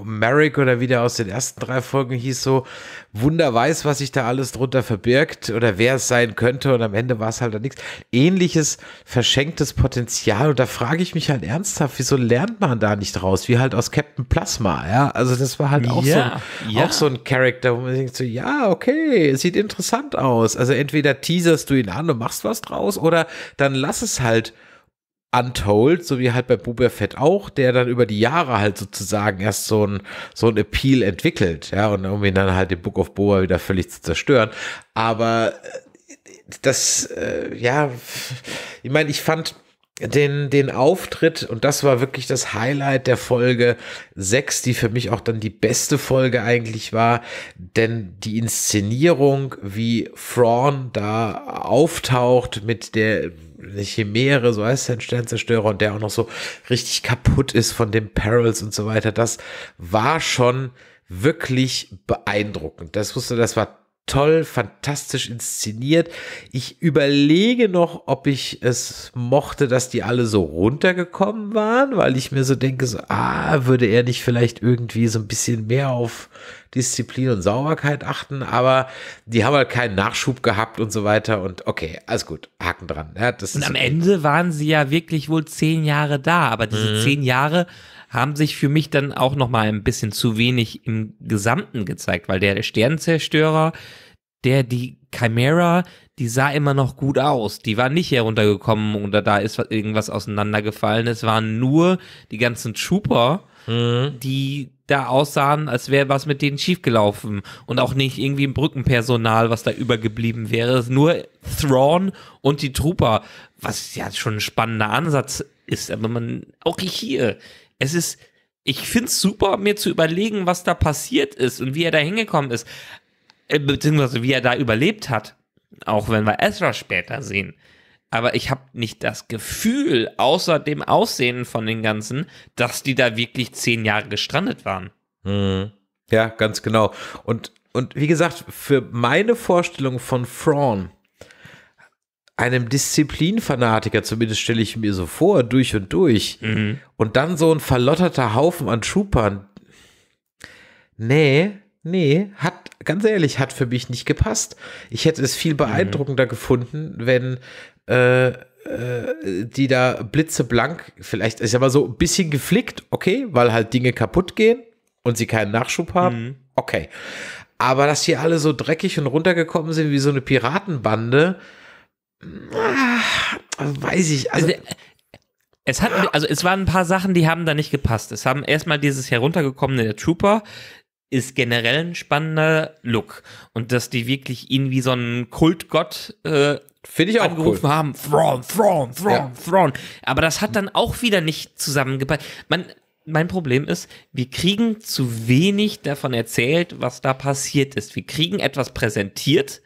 Merrick oder wie der aus den ersten drei Folgen hieß, so Wunder weiß, was sich da alles drunter verbirgt oder wer es sein könnte und am Ende war es halt dann nichts. Ähnliches verschenktes Potenzial und da frage ich mich halt ernsthaft, wieso lernt man da nicht raus? Wie halt aus Captain Plasma, ja? Also das war halt auch, ja, so, ein, ja. auch so ein Charakter, wo man denkt so, ja, okay, sieht interessant aus. Also entweder teaserst du ihn an und machst was draus oder dann lass es halt Untold, so wie halt bei Boba Fett auch, der dann über die Jahre halt sozusagen erst so ein, so ein Appeal entwickelt, ja, und um ihn dann halt den Book of Boba wieder völlig zu zerstören. Aber äh, das, äh, ja, ich meine, ich fand den, den Auftritt, und das war wirklich das Highlight der Folge 6, die für mich auch dann die beste Folge eigentlich war, denn die Inszenierung, wie Fraun da auftaucht mit der eine Chimäre, so heißt er, ein Sternzerstörer und der auch noch so richtig kaputt ist von den Perils und so weiter. Das war schon wirklich beeindruckend. Das wusste, das war toll, fantastisch inszeniert. Ich überlege noch, ob ich es mochte, dass die alle so runtergekommen waren, weil ich mir so denke, so, ah, würde er nicht vielleicht irgendwie so ein bisschen mehr auf Disziplin und Sauberkeit achten, aber die haben halt keinen Nachschub gehabt und so weiter und okay, alles gut, Haken dran. Ja, und am Ende waren sie ja wirklich wohl zehn Jahre da, aber diese mhm. zehn Jahre haben sich für mich dann auch noch mal ein bisschen zu wenig im Gesamten gezeigt, weil der Sternenzerstörer, der die Chimera, die sah immer noch gut aus. Die war nicht heruntergekommen oder da ist irgendwas auseinandergefallen. Es waren nur die ganzen Trooper, mhm. die da aussahen, als wäre was mit denen schiefgelaufen. Und auch nicht irgendwie ein Brückenpersonal, was da übergeblieben wäre. Nur Thrawn und die Trooper, was ja schon ein spannender Ansatz ist. Aber man, auch ich hier, es ist, ich finde es super, mir zu überlegen, was da passiert ist und wie er da hingekommen ist. Äh, beziehungsweise wie er da überlebt hat. Auch wenn wir Ezra später sehen. Aber ich habe nicht das Gefühl, außer dem Aussehen von den Ganzen, dass die da wirklich zehn Jahre gestrandet waren. Hm. Ja, ganz genau. Und, und wie gesagt, für meine Vorstellung von Fraun, einem Disziplinfanatiker, zumindest stelle ich mir so vor, durch und durch. Mhm. Und dann so ein verlotterter Haufen an Schupern. Nee, nee, hat, ganz ehrlich, hat für mich nicht gepasst. Ich hätte es viel mhm. beeindruckender mhm. gefunden, wenn äh, äh, die da blitzeblank, vielleicht ist ja mal so ein bisschen geflickt, okay, weil halt Dinge kaputt gehen und sie keinen Nachschub haben. Mhm. Okay. Aber dass hier alle so dreckig und runtergekommen sind wie so eine Piratenbande, also weiß ich. Also, also es hat, also es waren ein paar Sachen, die haben da nicht gepasst. Es haben erstmal dieses heruntergekommene der Trooper ist generell ein spannender Look und dass die wirklich ihn wie so einen Kultgott äh, ich auch angerufen cool. haben. Thrawn, Thrawn, Thrawn, ja. Thrawn. Aber das hat dann auch wieder nicht zusammengepasst. Man, mein Problem ist, wir kriegen zu wenig davon erzählt, was da passiert ist. Wir kriegen etwas präsentiert,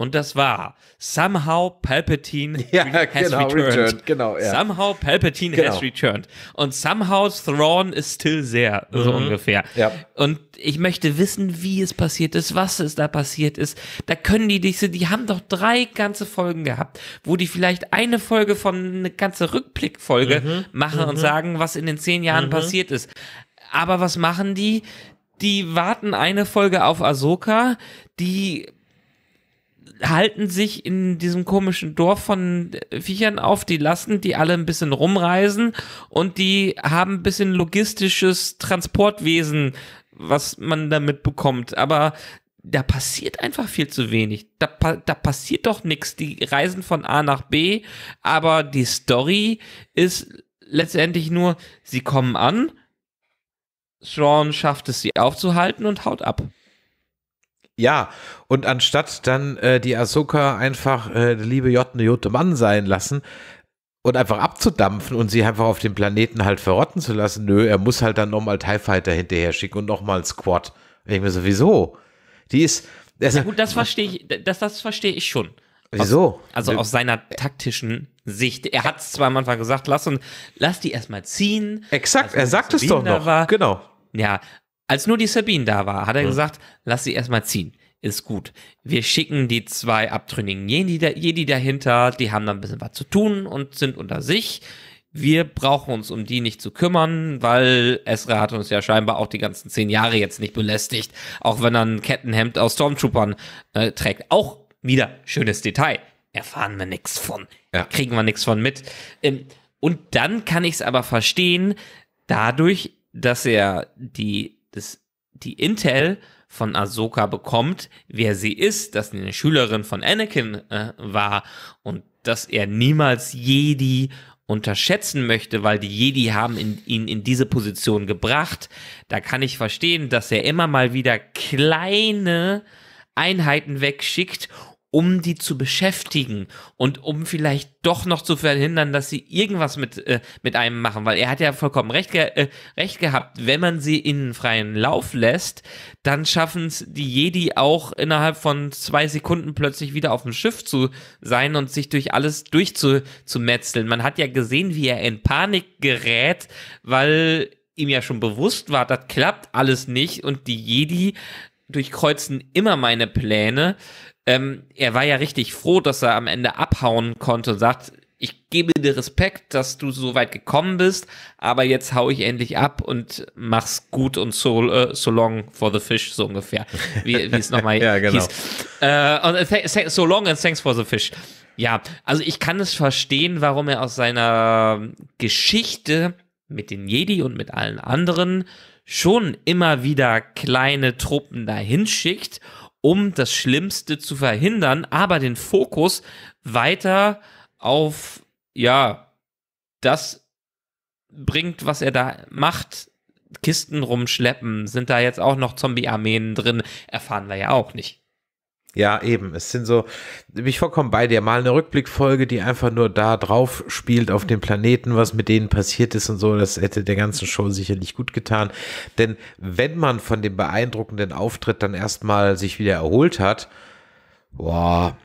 und das war Somehow Palpatine [LAUGHS] ja, has genau, returned. returned. Genau, ja. Somehow Palpatine genau. has returned. Und Somehow Thrawn is still there, mhm. so ungefähr. Ja. Und ich möchte wissen, wie es passiert ist, was es da passiert ist. Da können die diese, die haben doch drei ganze Folgen gehabt, wo die vielleicht eine Folge von eine ganze Rückblickfolge mhm. machen mhm. und sagen, was in den zehn Jahren mhm. passiert ist. Aber was machen die? Die warten eine Folge auf Ahsoka, die halten sich in diesem komischen Dorf von äh, Viechern auf, die lassen die alle ein bisschen rumreisen und die haben ein bisschen logistisches Transportwesen, was man damit bekommt. Aber da passiert einfach viel zu wenig. Da, da passiert doch nichts. Die reisen von A nach B, aber die Story ist letztendlich nur, sie kommen an, Sean schafft es, sie aufzuhalten und haut ab. Ja, und anstatt dann äh, die Ahsoka einfach äh, liebe Jotten, Jotte Mann sein lassen und einfach abzudampfen und sie einfach auf dem Planeten halt verrotten zu lassen, nö, er muss halt dann nochmal TIE Fighter hinterher schicken und nochmal Squad. ich mir sowieso. Die ist. Das ja, also gut, das verstehe ich, das, das verstehe ich schon. Wieso? Aus, also aus seiner taktischen Sicht. Er hat es zwar am Anfang gesagt, lass, und, lass die erstmal ziehen. Exakt, also er sagt es doch noch. War. Genau. Ja, als nur die Sabine da war, hat er hm. gesagt, lass sie erstmal ziehen. Ist gut. Wir schicken die zwei abtrünnigen Jedi, da, Jedi dahinter, die haben dann ein bisschen was zu tun und sind unter sich. Wir brauchen uns um die nicht zu kümmern, weil Ezra hat uns ja scheinbar auch die ganzen zehn Jahre jetzt nicht belästigt, auch wenn er ein Kettenhemd aus Stormtroopern äh, trägt. Auch wieder schönes Detail. Erfahren wir nichts von. Ja. Kriegen wir nichts von mit. Ähm, und dann kann ich es aber verstehen, dadurch, dass er die dass die Intel von Ahsoka bekommt, wer sie ist, dass sie eine Schülerin von Anakin äh, war und dass er niemals Jedi unterschätzen möchte, weil die Jedi haben in, ihn in diese Position gebracht. Da kann ich verstehen, dass er immer mal wieder kleine Einheiten wegschickt, um die zu beschäftigen und um vielleicht doch noch zu verhindern, dass sie irgendwas mit, äh, mit einem machen, weil er hat ja vollkommen recht, ge äh, recht gehabt, wenn man sie in freien Lauf lässt, dann schaffen es die Jedi auch innerhalb von zwei Sekunden plötzlich wieder auf dem Schiff zu sein und sich durch alles durchzumetzeln. Man hat ja gesehen, wie er in Panik gerät, weil ihm ja schon bewusst war, das klappt alles nicht und die Jedi durchkreuzen immer meine Pläne ähm, er war ja richtig froh, dass er am Ende abhauen konnte und sagt, ich gebe dir Respekt, dass du so weit gekommen bist, aber jetzt hau ich endlich ab und mach's gut und so, äh, so long for the fish, so ungefähr. Wie, wie es nochmal [LAUGHS] ja, genau. hieß. Äh, äh so long and thanks for the fish. Ja, also ich kann es verstehen, warum er aus seiner Geschichte mit den Jedi und mit allen anderen schon immer wieder kleine Truppen dahin schickt um das Schlimmste zu verhindern, aber den Fokus weiter auf, ja, das bringt, was er da macht. Kisten rumschleppen, sind da jetzt auch noch Zombie-Armeen drin, erfahren wir ja auch nicht. Ja, eben. Es sind so, bin ich vollkommen bei dir. Mal eine Rückblickfolge, die einfach nur da drauf spielt auf dem Planeten, was mit denen passiert ist und so. Das hätte der ganzen Show sicherlich gut getan. Denn wenn man von dem beeindruckenden Auftritt dann erstmal sich wieder erholt hat, boah,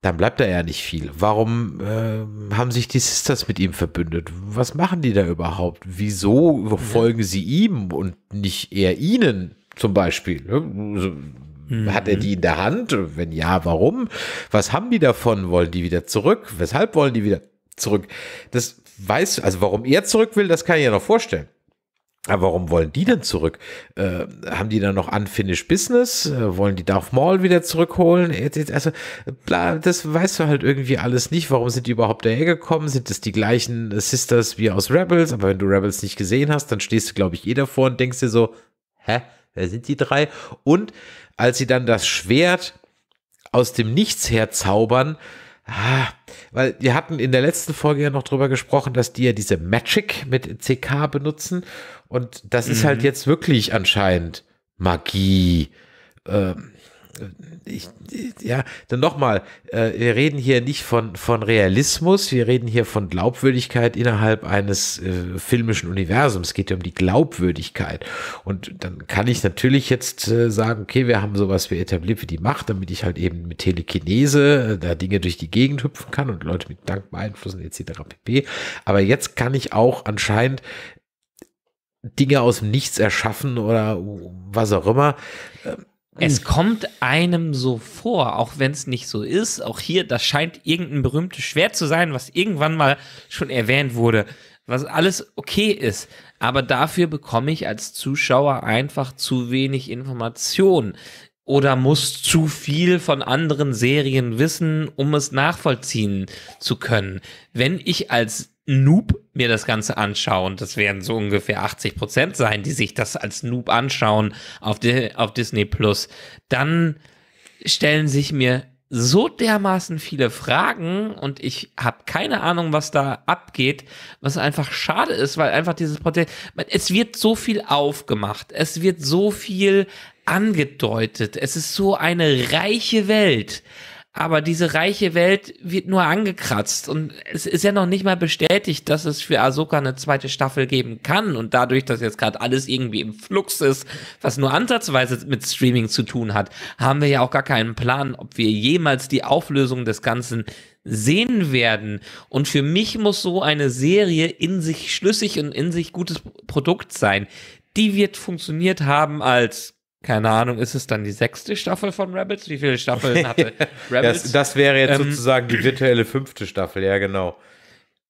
dann bleibt da ja nicht viel. Warum äh, haben sich die Sisters mit ihm verbündet? Was machen die da überhaupt? Wieso folgen sie ihm und nicht eher ihnen zum Beispiel? Ne? Hat er mhm. die in der Hand? Wenn ja, warum? Was haben die davon? Wollen die wieder zurück? Weshalb wollen die wieder zurück? Das weiß, also warum er zurück will, das kann ich ja noch vorstellen. Aber warum wollen die denn zurück? Äh, haben die dann noch unfinished Business? Äh, wollen die Darth Maul wieder zurückholen? Also, bla, das weißt du halt irgendwie alles nicht. Warum sind die überhaupt daher gekommen? Sind es die gleichen Sisters wie aus Rebels? Aber wenn du Rebels nicht gesehen hast, dann stehst du, glaube ich, eh davor und denkst dir so, hä, wer sind die drei? Und als sie dann das Schwert aus dem Nichts herzaubern, Ah, weil wir hatten in der letzten Folge ja noch drüber gesprochen, dass die ja diese Magic mit CK benutzen und das mhm. ist halt mhm. jetzt wirklich anscheinend Magie. Ähm, äh, ich, ja, dann nochmal, äh, wir reden hier nicht von, von Realismus, wir reden hier von Glaubwürdigkeit innerhalb eines äh, filmischen Universums. Es geht ja um die Glaubwürdigkeit. Und dann kann ich natürlich jetzt äh, sagen, okay, wir haben sowas wie etabliert für die Macht, damit ich halt eben mit Telekinese äh, da Dinge durch die Gegend hüpfen kann und Leute mit Dank beeinflussen etc. pp. Aber jetzt kann ich auch anscheinend Dinge aus dem Nichts erschaffen oder was auch immer. Ähm, es hm. kommt einem so vor, auch wenn es nicht so ist. Auch hier, das scheint irgendein berühmtes Schwert zu sein, was irgendwann mal schon erwähnt wurde, was alles okay ist. Aber dafür bekomme ich als Zuschauer einfach zu wenig Informationen oder muss zu viel von anderen Serien wissen, um es nachvollziehen zu können. Wenn ich als Noob mir das Ganze anschauen, das werden so ungefähr 80 Prozent sein, die sich das als Noob anschauen auf, Di auf Disney Plus, dann stellen sich mir so dermaßen viele Fragen und ich habe keine Ahnung, was da abgeht, was einfach schade ist, weil einfach dieses Prozess, es wird so viel aufgemacht, es wird so viel angedeutet, es ist so eine reiche Welt, aber diese reiche Welt wird nur angekratzt und es ist ja noch nicht mal bestätigt, dass es für Ahsoka eine zweite Staffel geben kann. Und dadurch, dass jetzt gerade alles irgendwie im Flux ist, was nur ansatzweise mit Streaming zu tun hat, haben wir ja auch gar keinen Plan, ob wir jemals die Auflösung des Ganzen sehen werden. Und für mich muss so eine Serie in sich schlüssig und in sich gutes Produkt sein. Die wird funktioniert haben als keine Ahnung, ist es dann die sechste Staffel von Rabbits? Wie viele Staffeln [LAUGHS] hatte Rabbits? Das, das, wäre jetzt ähm, sozusagen die virtuelle fünfte Staffel, ja, genau.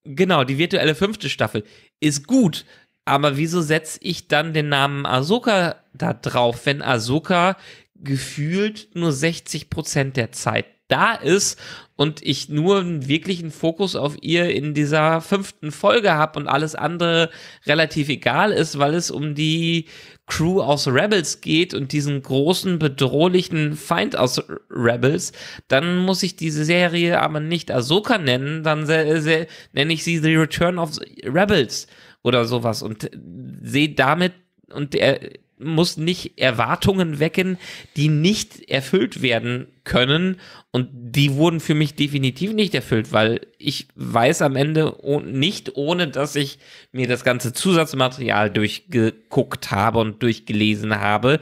Genau, die virtuelle fünfte Staffel ist gut, aber wieso setze ich dann den Namen Ahsoka da drauf, wenn Ahsoka gefühlt nur 60 Prozent der Zeit da ist und ich nur einen wirklichen Fokus auf ihr in dieser fünften Folge habe und alles andere relativ egal ist, weil es um die Crew aus Rebels geht und diesen großen, bedrohlichen Feind aus Rebels, dann muss ich diese Serie aber nicht Ahsoka nennen, dann nenne ich sie The Return of Rebels oder sowas und äh, sehe damit und er, muss nicht Erwartungen wecken, die nicht erfüllt werden können. Und die wurden für mich definitiv nicht erfüllt, weil ich weiß am Ende nicht, ohne dass ich mir das ganze Zusatzmaterial durchgeguckt habe und durchgelesen habe,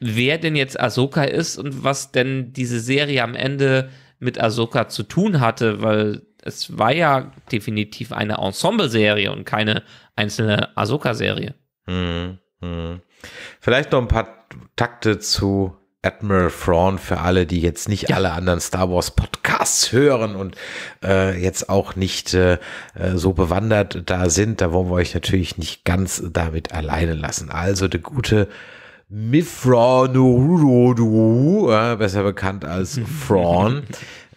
wer denn jetzt Ahsoka ist und was denn diese Serie am Ende mit Ahsoka zu tun hatte, weil es war ja definitiv eine Ensemble-Serie und keine einzelne Ahsoka-Serie. Mhm. Vielleicht noch ein paar Takte zu Admiral Thrawn für alle, die jetzt nicht ja. alle anderen Star Wars Podcasts hören und äh, jetzt auch nicht äh, so bewandert da sind. Da wollen wir euch natürlich nicht ganz damit alleine lassen. Also der gute Mifra Nurudu, äh, besser bekannt als [LAUGHS] Thrawn,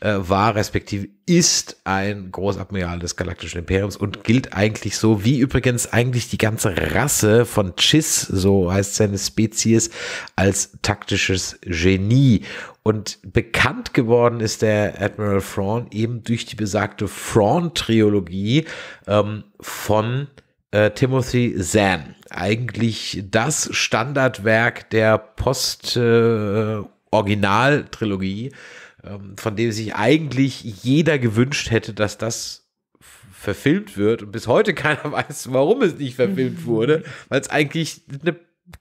äh, war, respektive ist ein Großadmiral des Galaktischen Imperiums und gilt eigentlich so, wie übrigens eigentlich die ganze Rasse von Chiss, so heißt seine Spezies, als taktisches Genie. Und bekannt geworden ist der Admiral Thrawn eben durch die besagte Thrawn-Trilogie ähm, von äh, Timothy Zahn. Eigentlich das Standardwerk der Post- äh, Originaltrilogie ähm, von dem sich eigentlich jeder gewünscht hätte, dass das verfilmt wird. Und bis heute keiner [LAUGHS] weiß, warum es nicht verfilmt mhm. wurde, weil es eigentlich eine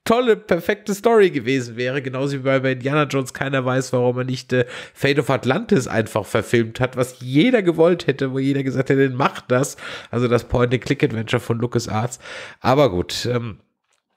tolle, perfekte Story gewesen wäre. Genauso wie bei, Indiana Jones keiner weiß, warum er nicht äh, Fate of Atlantis einfach verfilmt hat, was jeder gewollt hätte, wo jeder gesagt hätte, macht das. Also das Point-and-Click-Adventure von LucasArts. Aber gut, ähm,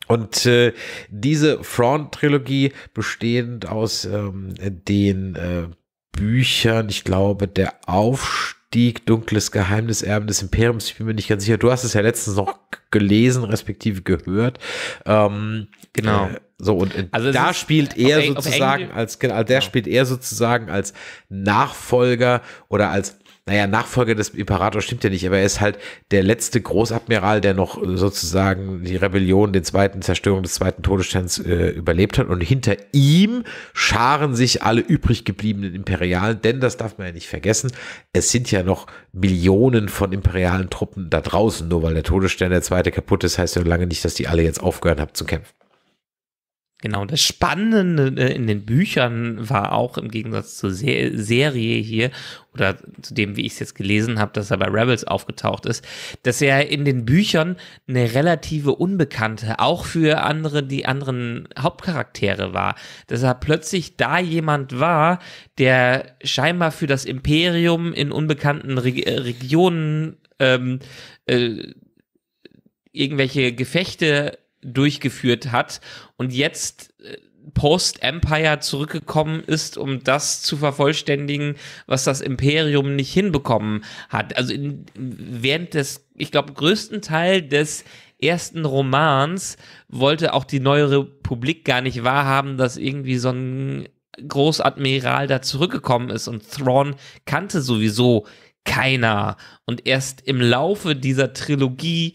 und äh, diese Front-Trilogie bestehend aus ähm, den äh, Büchern. Ich glaube, der Aufstieg, Dunkles Geheimnis, Erben des Imperiums. Ich bin mir nicht ganz sicher. Du hast es ja letztens noch gelesen, respektive gehört. Ähm, genau. Äh, so und also da spielt er sozusagen als genau, der spielt er sozusagen als Nachfolger oder als naja, Nachfolger des Imperators stimmt ja nicht, aber er ist halt der letzte Großadmiral, der noch äh, sozusagen die Rebellion, den zweiten Zerstörung des zweiten Todessterns äh, überlebt hat. Und hinter ihm scharen sich alle übrig gebliebenen Imperialen, denn das darf man ja nicht vergessen. Es sind ja noch Millionen von imperialen Truppen da draußen, nur weil der Todesstern der zweite kaputt ist, heißt ja lange nicht, dass die alle jetzt aufgehört haben zu kämpfen. Genau, das Spannende äh, in den Büchern war auch im Gegensatz zur Se Serie hier oder zu dem, wie ich es jetzt gelesen habe, dass er bei Rebels aufgetaucht ist, dass er in den Büchern eine relative Unbekannte, auch für andere, die anderen Hauptcharaktere war. Dass er plötzlich da jemand war, der scheinbar für das Imperium in unbekannten Re äh, Regionen ähm, äh, irgendwelche Gefechte durchgeführt hat und jetzt äh, Post-Empire zurückgekommen ist, um das zu vervollständigen, was das Imperium nicht hinbekommen hat. Also in, während des, ich glaube, größten Teil des ersten Romans wollte auch die neue Republik gar nicht wahrhaben, dass irgendwie so ein Großadmiral da zurückgekommen ist und Thrawn kannte sowieso keiner. Und erst im Laufe dieser Trilogie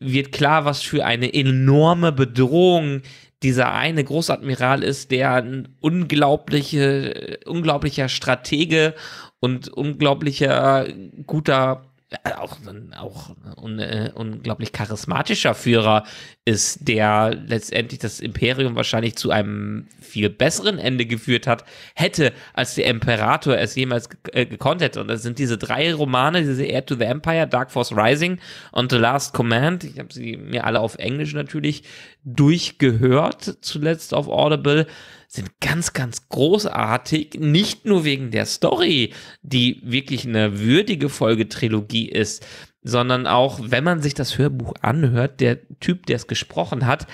wird klar, was für eine enorme Bedrohung dieser eine Großadmiral ist, der ein unglaubliche, unglaublicher Stratege und unglaublicher guter äh, auch, auch un, äh, unglaublich charismatischer Führer ist, der letztendlich das Imperium wahrscheinlich zu einem viel besseren Ende geführt hat, hätte, als der Imperator es jemals äh, gekonnt hätte. Und das sind diese drei Romane, diese Air to the Empire, Dark Force Rising und The Last Command. Ich habe sie mir alle auf Englisch natürlich durchgehört, zuletzt auf Audible sind ganz, ganz großartig. Nicht nur wegen der Story, die wirklich eine würdige Folgetrilogie ist, sondern auch, wenn man sich das Hörbuch anhört, der Typ, der es gesprochen hat,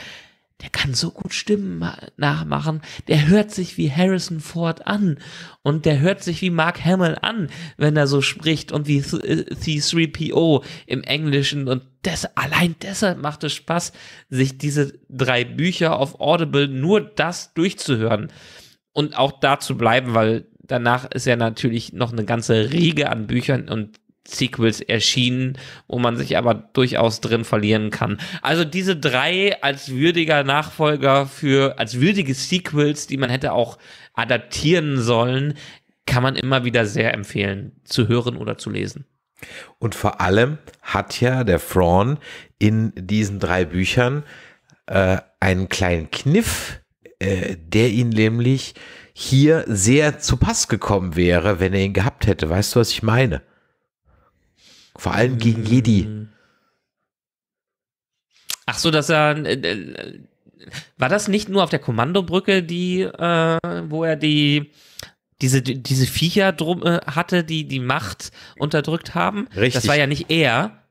der kann so gut Stimmen nachmachen, der hört sich wie Harrison Ford an und der hört sich wie Mark Hamill an, wenn er so spricht und wie C3PO äh, im Englischen und das, allein deshalb macht es Spaß, sich diese drei Bücher auf Audible nur das durchzuhören und auch da zu bleiben, weil danach ist ja natürlich noch eine ganze Riege an Büchern und Sequels erschienen, wo man sich aber durchaus drin verlieren kann. Also diese drei als würdiger Nachfolger für, als würdige Sequels, die man hätte auch adaptieren sollen, kann man immer wieder sehr empfehlen, zu hören oder zu lesen. Und vor allem hat ja der Fraun in diesen drei Büchern äh, einen kleinen Kniff, äh, der ihn nämlich hier sehr zu Pass gekommen wäre, wenn er ihn gehabt hätte. Weißt du, was ich meine? Vor allem gegen Jedi. Ach so, dass er. Äh, äh, war das nicht nur auf der Kommandobrücke, die, äh, wo er die diese, diese Viecher drum äh, hatte, die die Macht unterdrückt haben? Richtig. Das war ja nicht er,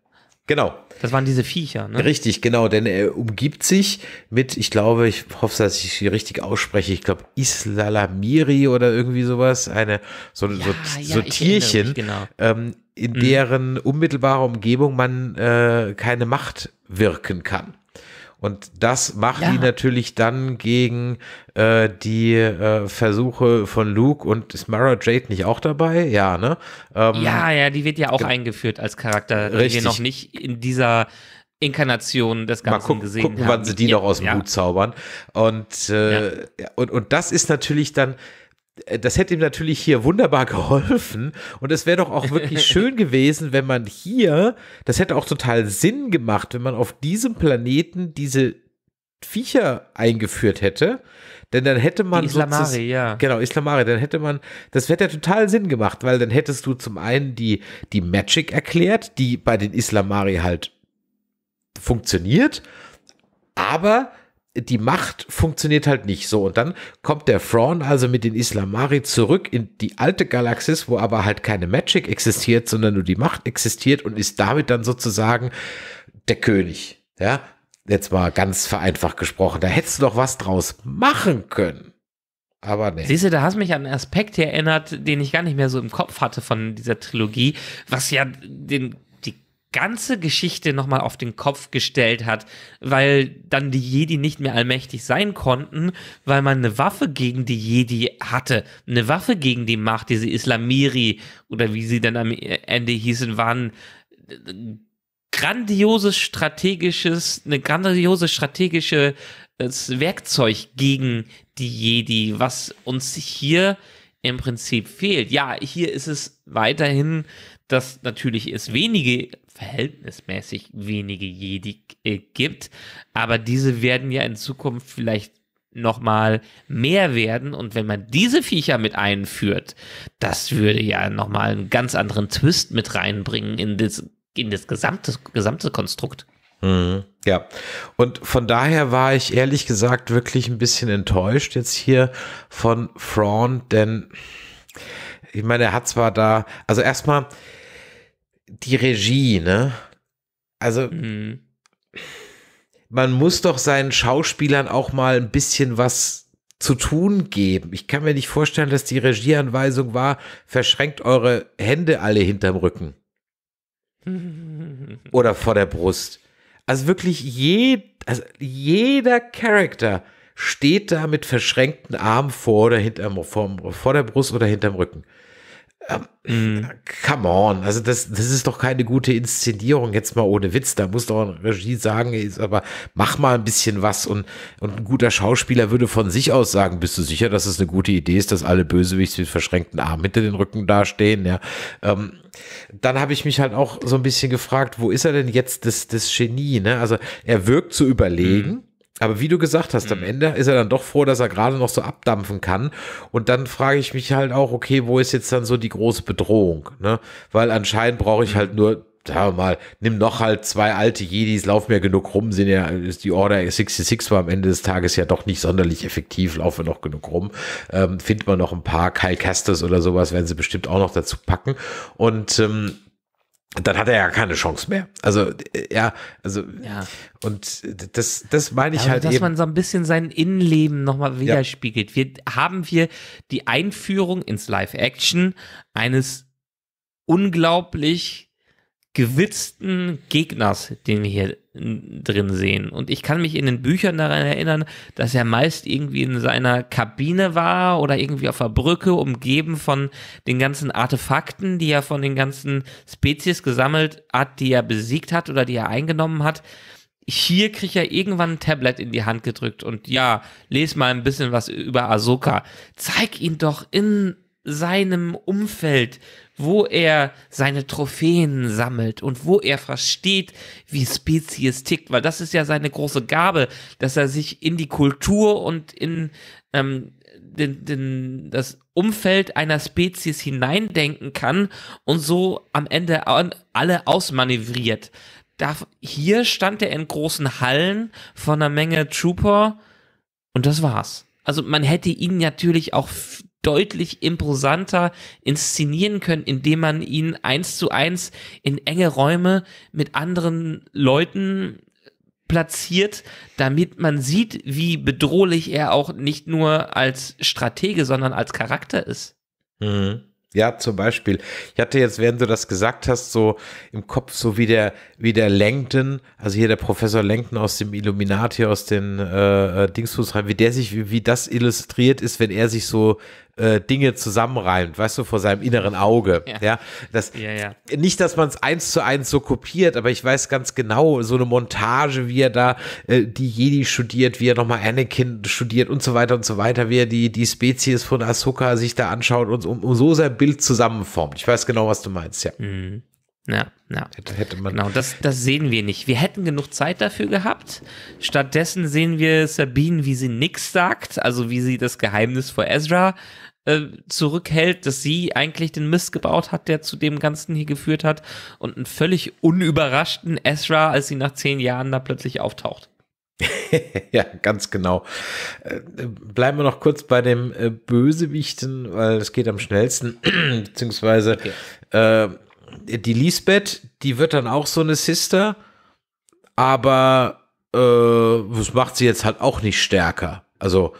Genau. Das waren diese Viecher, ne? Richtig, genau, denn er umgibt sich mit, ich glaube, ich hoffe, dass ich sie richtig ausspreche, ich glaube, Islalamiri oder irgendwie sowas, eine, so, ja, so, ja, so Tierchen, genau. ähm, in mhm. deren unmittelbarer Umgebung man äh, keine Macht wirken kann. Und das macht ja. die natürlich dann gegen äh, die äh, Versuche von Luke und ist Mara Jade nicht auch dabei? Ja, ne? Ähm, ja, ja, die wird ja auch eingeführt als Charakter, richtig. den wir noch nicht in dieser Inkarnation des Ganzen Mal guck, gesehen gucken, haben. wann sie die ja, noch aus dem ja. Hut zaubern. Und, äh, ja. und, und das ist natürlich dann äh, das hätte ihm natürlich hier wunderbar [LAUGHS] geholfen und es wäre doch auch wirklich [LAUGHS] schön gewesen, wenn man hier, das hätte auch total Sinn gemacht, wenn man auf diesem Planeten diese Viecher eingeführt hätte, denn dann hätte man. Die Islamari, ja. Genau, Islamari, dann hätte man, das hätte ja total Sinn gemacht, weil dann hättest du zum einen die, die Magic erklärt, die bei den Islamari halt funktioniert, aber die Macht funktioniert halt nicht so. Und dann kommt der Thrawn also mit den Islamari zurück in die alte Galaxis, wo aber halt keine Magic existiert, sondern nur die Macht existiert und ist damit dann sozusagen der König. Ja, jetzt mal ganz vereinfacht gesprochen. Da hättest du doch was draus machen können. Aber nee. Siehst du, da hast mich an einen Aspekt erinnert, den ich gar nicht mehr so im Kopf hatte von dieser Trilogie, was ja den ganze Geschichte nochmal auf den Kopf gestellt hat, weil dann die Jedi nicht mehr allmächtig sein konnten, weil man eine Waffe gegen die Jedi hatte, eine Waffe gegen die Macht, diese Islamiri oder wie sie dann am Ende hießen, waren äh, grandioses strategisches, eine grandiose strategische äh, Werkzeug gegen die Jedi, was uns hier im Prinzip fehlt. Ja, hier ist es weiterhin dass natürlich es wenige verhältnismäßig wenige Jedi äh, gibt. Aber diese werden ja in Zukunft vielleicht nochmal mehr werden. Und wenn man diese Viecher mit einführt, das würde ja nochmal einen ganz anderen Twist mit reinbringen in das, in das gesamte, gesamte Konstrukt. Mhm. Ja, und von daher war ich ehrlich gesagt wirklich ein bisschen enttäuscht jetzt hier von Fraun, denn ich meine, er hat zwar da, also erstmal, die Regie, ne? Also, mhm. man muss doch seinen Schauspielern auch mal ein bisschen was zu tun geben. Ich kann mir nicht vorstellen, dass die Regieanweisung war, verschränkt eure Hände alle hinterm Rücken. [LAUGHS] Oder vor der Brust. Also wirklich je, also jeder Charakter steht da mit verschränkten Armen vor oder hinterm, vor, vor der Brust oder hinterm Rücken. Mm. Come on, also das, das ist doch keine gute Inszenierung, jetzt mal ohne Witz. Da muss doch ein Regie sagen, ist aber mach mal ein bisschen was und, und ein guter Schauspieler würde von sich aus sagen, bist du sicher, dass es eine gute Idee ist, dass alle Bösewichts mit verschränkten Armen hinter den Rücken dastehen, ja. Ähm, dann habe ich mich halt auch so ein bisschen gefragt, wo ist er denn jetzt das, das Genie, ne? Also er wirkt zu überlegen. Mm aber wie du gesagt hast, mhm. am Ende ist er dann doch froh, dass er gerade noch so abdampfen kann. Und dann frage ich mich halt auch, okay, wo ist jetzt dann so die große Bedrohung? Ne? Weil anscheinend brauche ich halt mhm. nur sagen wir mal, nimm noch halt zwei alte Jedis, lauf mir genug rum, sind ja, ist die Order 66 war am Ende des Tages ja doch nicht sonderlich effektiv, laufe noch genug rum, ähm, findet man noch ein paar Kai Casters oder sowas, werden sie bestimmt auch noch dazu packen und ähm, dann hat er ja keine Chance mehr. Also äh, ja, also ja. und das, das meine ich ja, halt dass eben. man so ein bisschen sein Innenleben nochmal widerspiegelt. Ja. Wir haben wir die Einführung ins Live-Action eines unglaublich gewitzten Gegners, den wir hier drin sehen. Und ich kann mich in den Büchern daran erinnern, dass er meist irgendwie in seiner Kabine war oder irgendwie auf der Brücke, umgeben von den ganzen Artefakten, die er von den ganzen Spezies gesammelt hat, die er besiegt hat oder die er eingenommen hat. Hier kriegt er irgendwann ein Tablet in die Hand gedrückt und ja, lese mal ein bisschen was über Ahsoka. Zeig ihn doch in seinem Umfeld wo er seine Trophäen sammelt und wo er versteht, wie Spezies tickt, weil das ist ja seine große Gabe, dass er sich in die Kultur und in ähm, den, den, das Umfeld einer Spezies hineindenken kann und so am Ende alle ausmanövriert. Da, hier stand er in großen Hallen von einer Menge Trooper und das war's. Also man hätte ihn natürlich auch deutlich imposanter inszenieren können, indem man ihn eins zu eins in enge Räume mit anderen Leuten äh, platziert, damit man sieht, wie bedrohlich er auch nicht nur als Stratege, sondern als Charakter ist. Mhm. Ja, zum Beispiel. Ich hatte jetzt, während du das gesagt hast, so im Kopf so wie der, wie der Langton, also hier der Professor Langton aus dem Illuminati, aus den äh, äh Dingsfußreihen, wie der sich, wie, wie das illustriert ist, wenn er sich so äh, Dinge zusammenreimt, weißt du, vor seinem inneren Auge. Ja. ja? das, ja, ja. Nicht, dass man es eins zu eins so kopiert, aber ich weiß ganz genau, so eine Montage, wie er da äh, die Jedi studiert, wie er nochmal Anakin studiert und so weiter und so weiter, wie er die, die Spezies von Ahsoka sich da anschaut und, und, und so sein Bild zusammenformt. Ich weiß genau, was du meinst, ja. Mhm. Ja, ja. Hätte, hätte man. Genau, das, das sehen wir nicht. Wir hätten genug Zeit dafür gehabt. Stattdessen sehen wir Sabine, wie sie nichts sagt, also wie sie das Geheimnis vor Ezra äh, zurückhält, dass sie eigentlich den Mist gebaut hat, der zu dem Ganzen hier geführt hat und einen völlig unüberraschten Ezra, als sie nach zehn Jahren da plötzlich auftaucht. [LAUGHS] ja, ganz genau. Äh, bleiben wir noch kurz bei dem äh, Bösewichten, weil das geht am schnellsten, [CLEARS THROAT] beziehungsweise okay. äh, die Lisbeth, die wird dann auch so eine Sister, aber äh, das macht sie jetzt halt auch nicht stärker. Also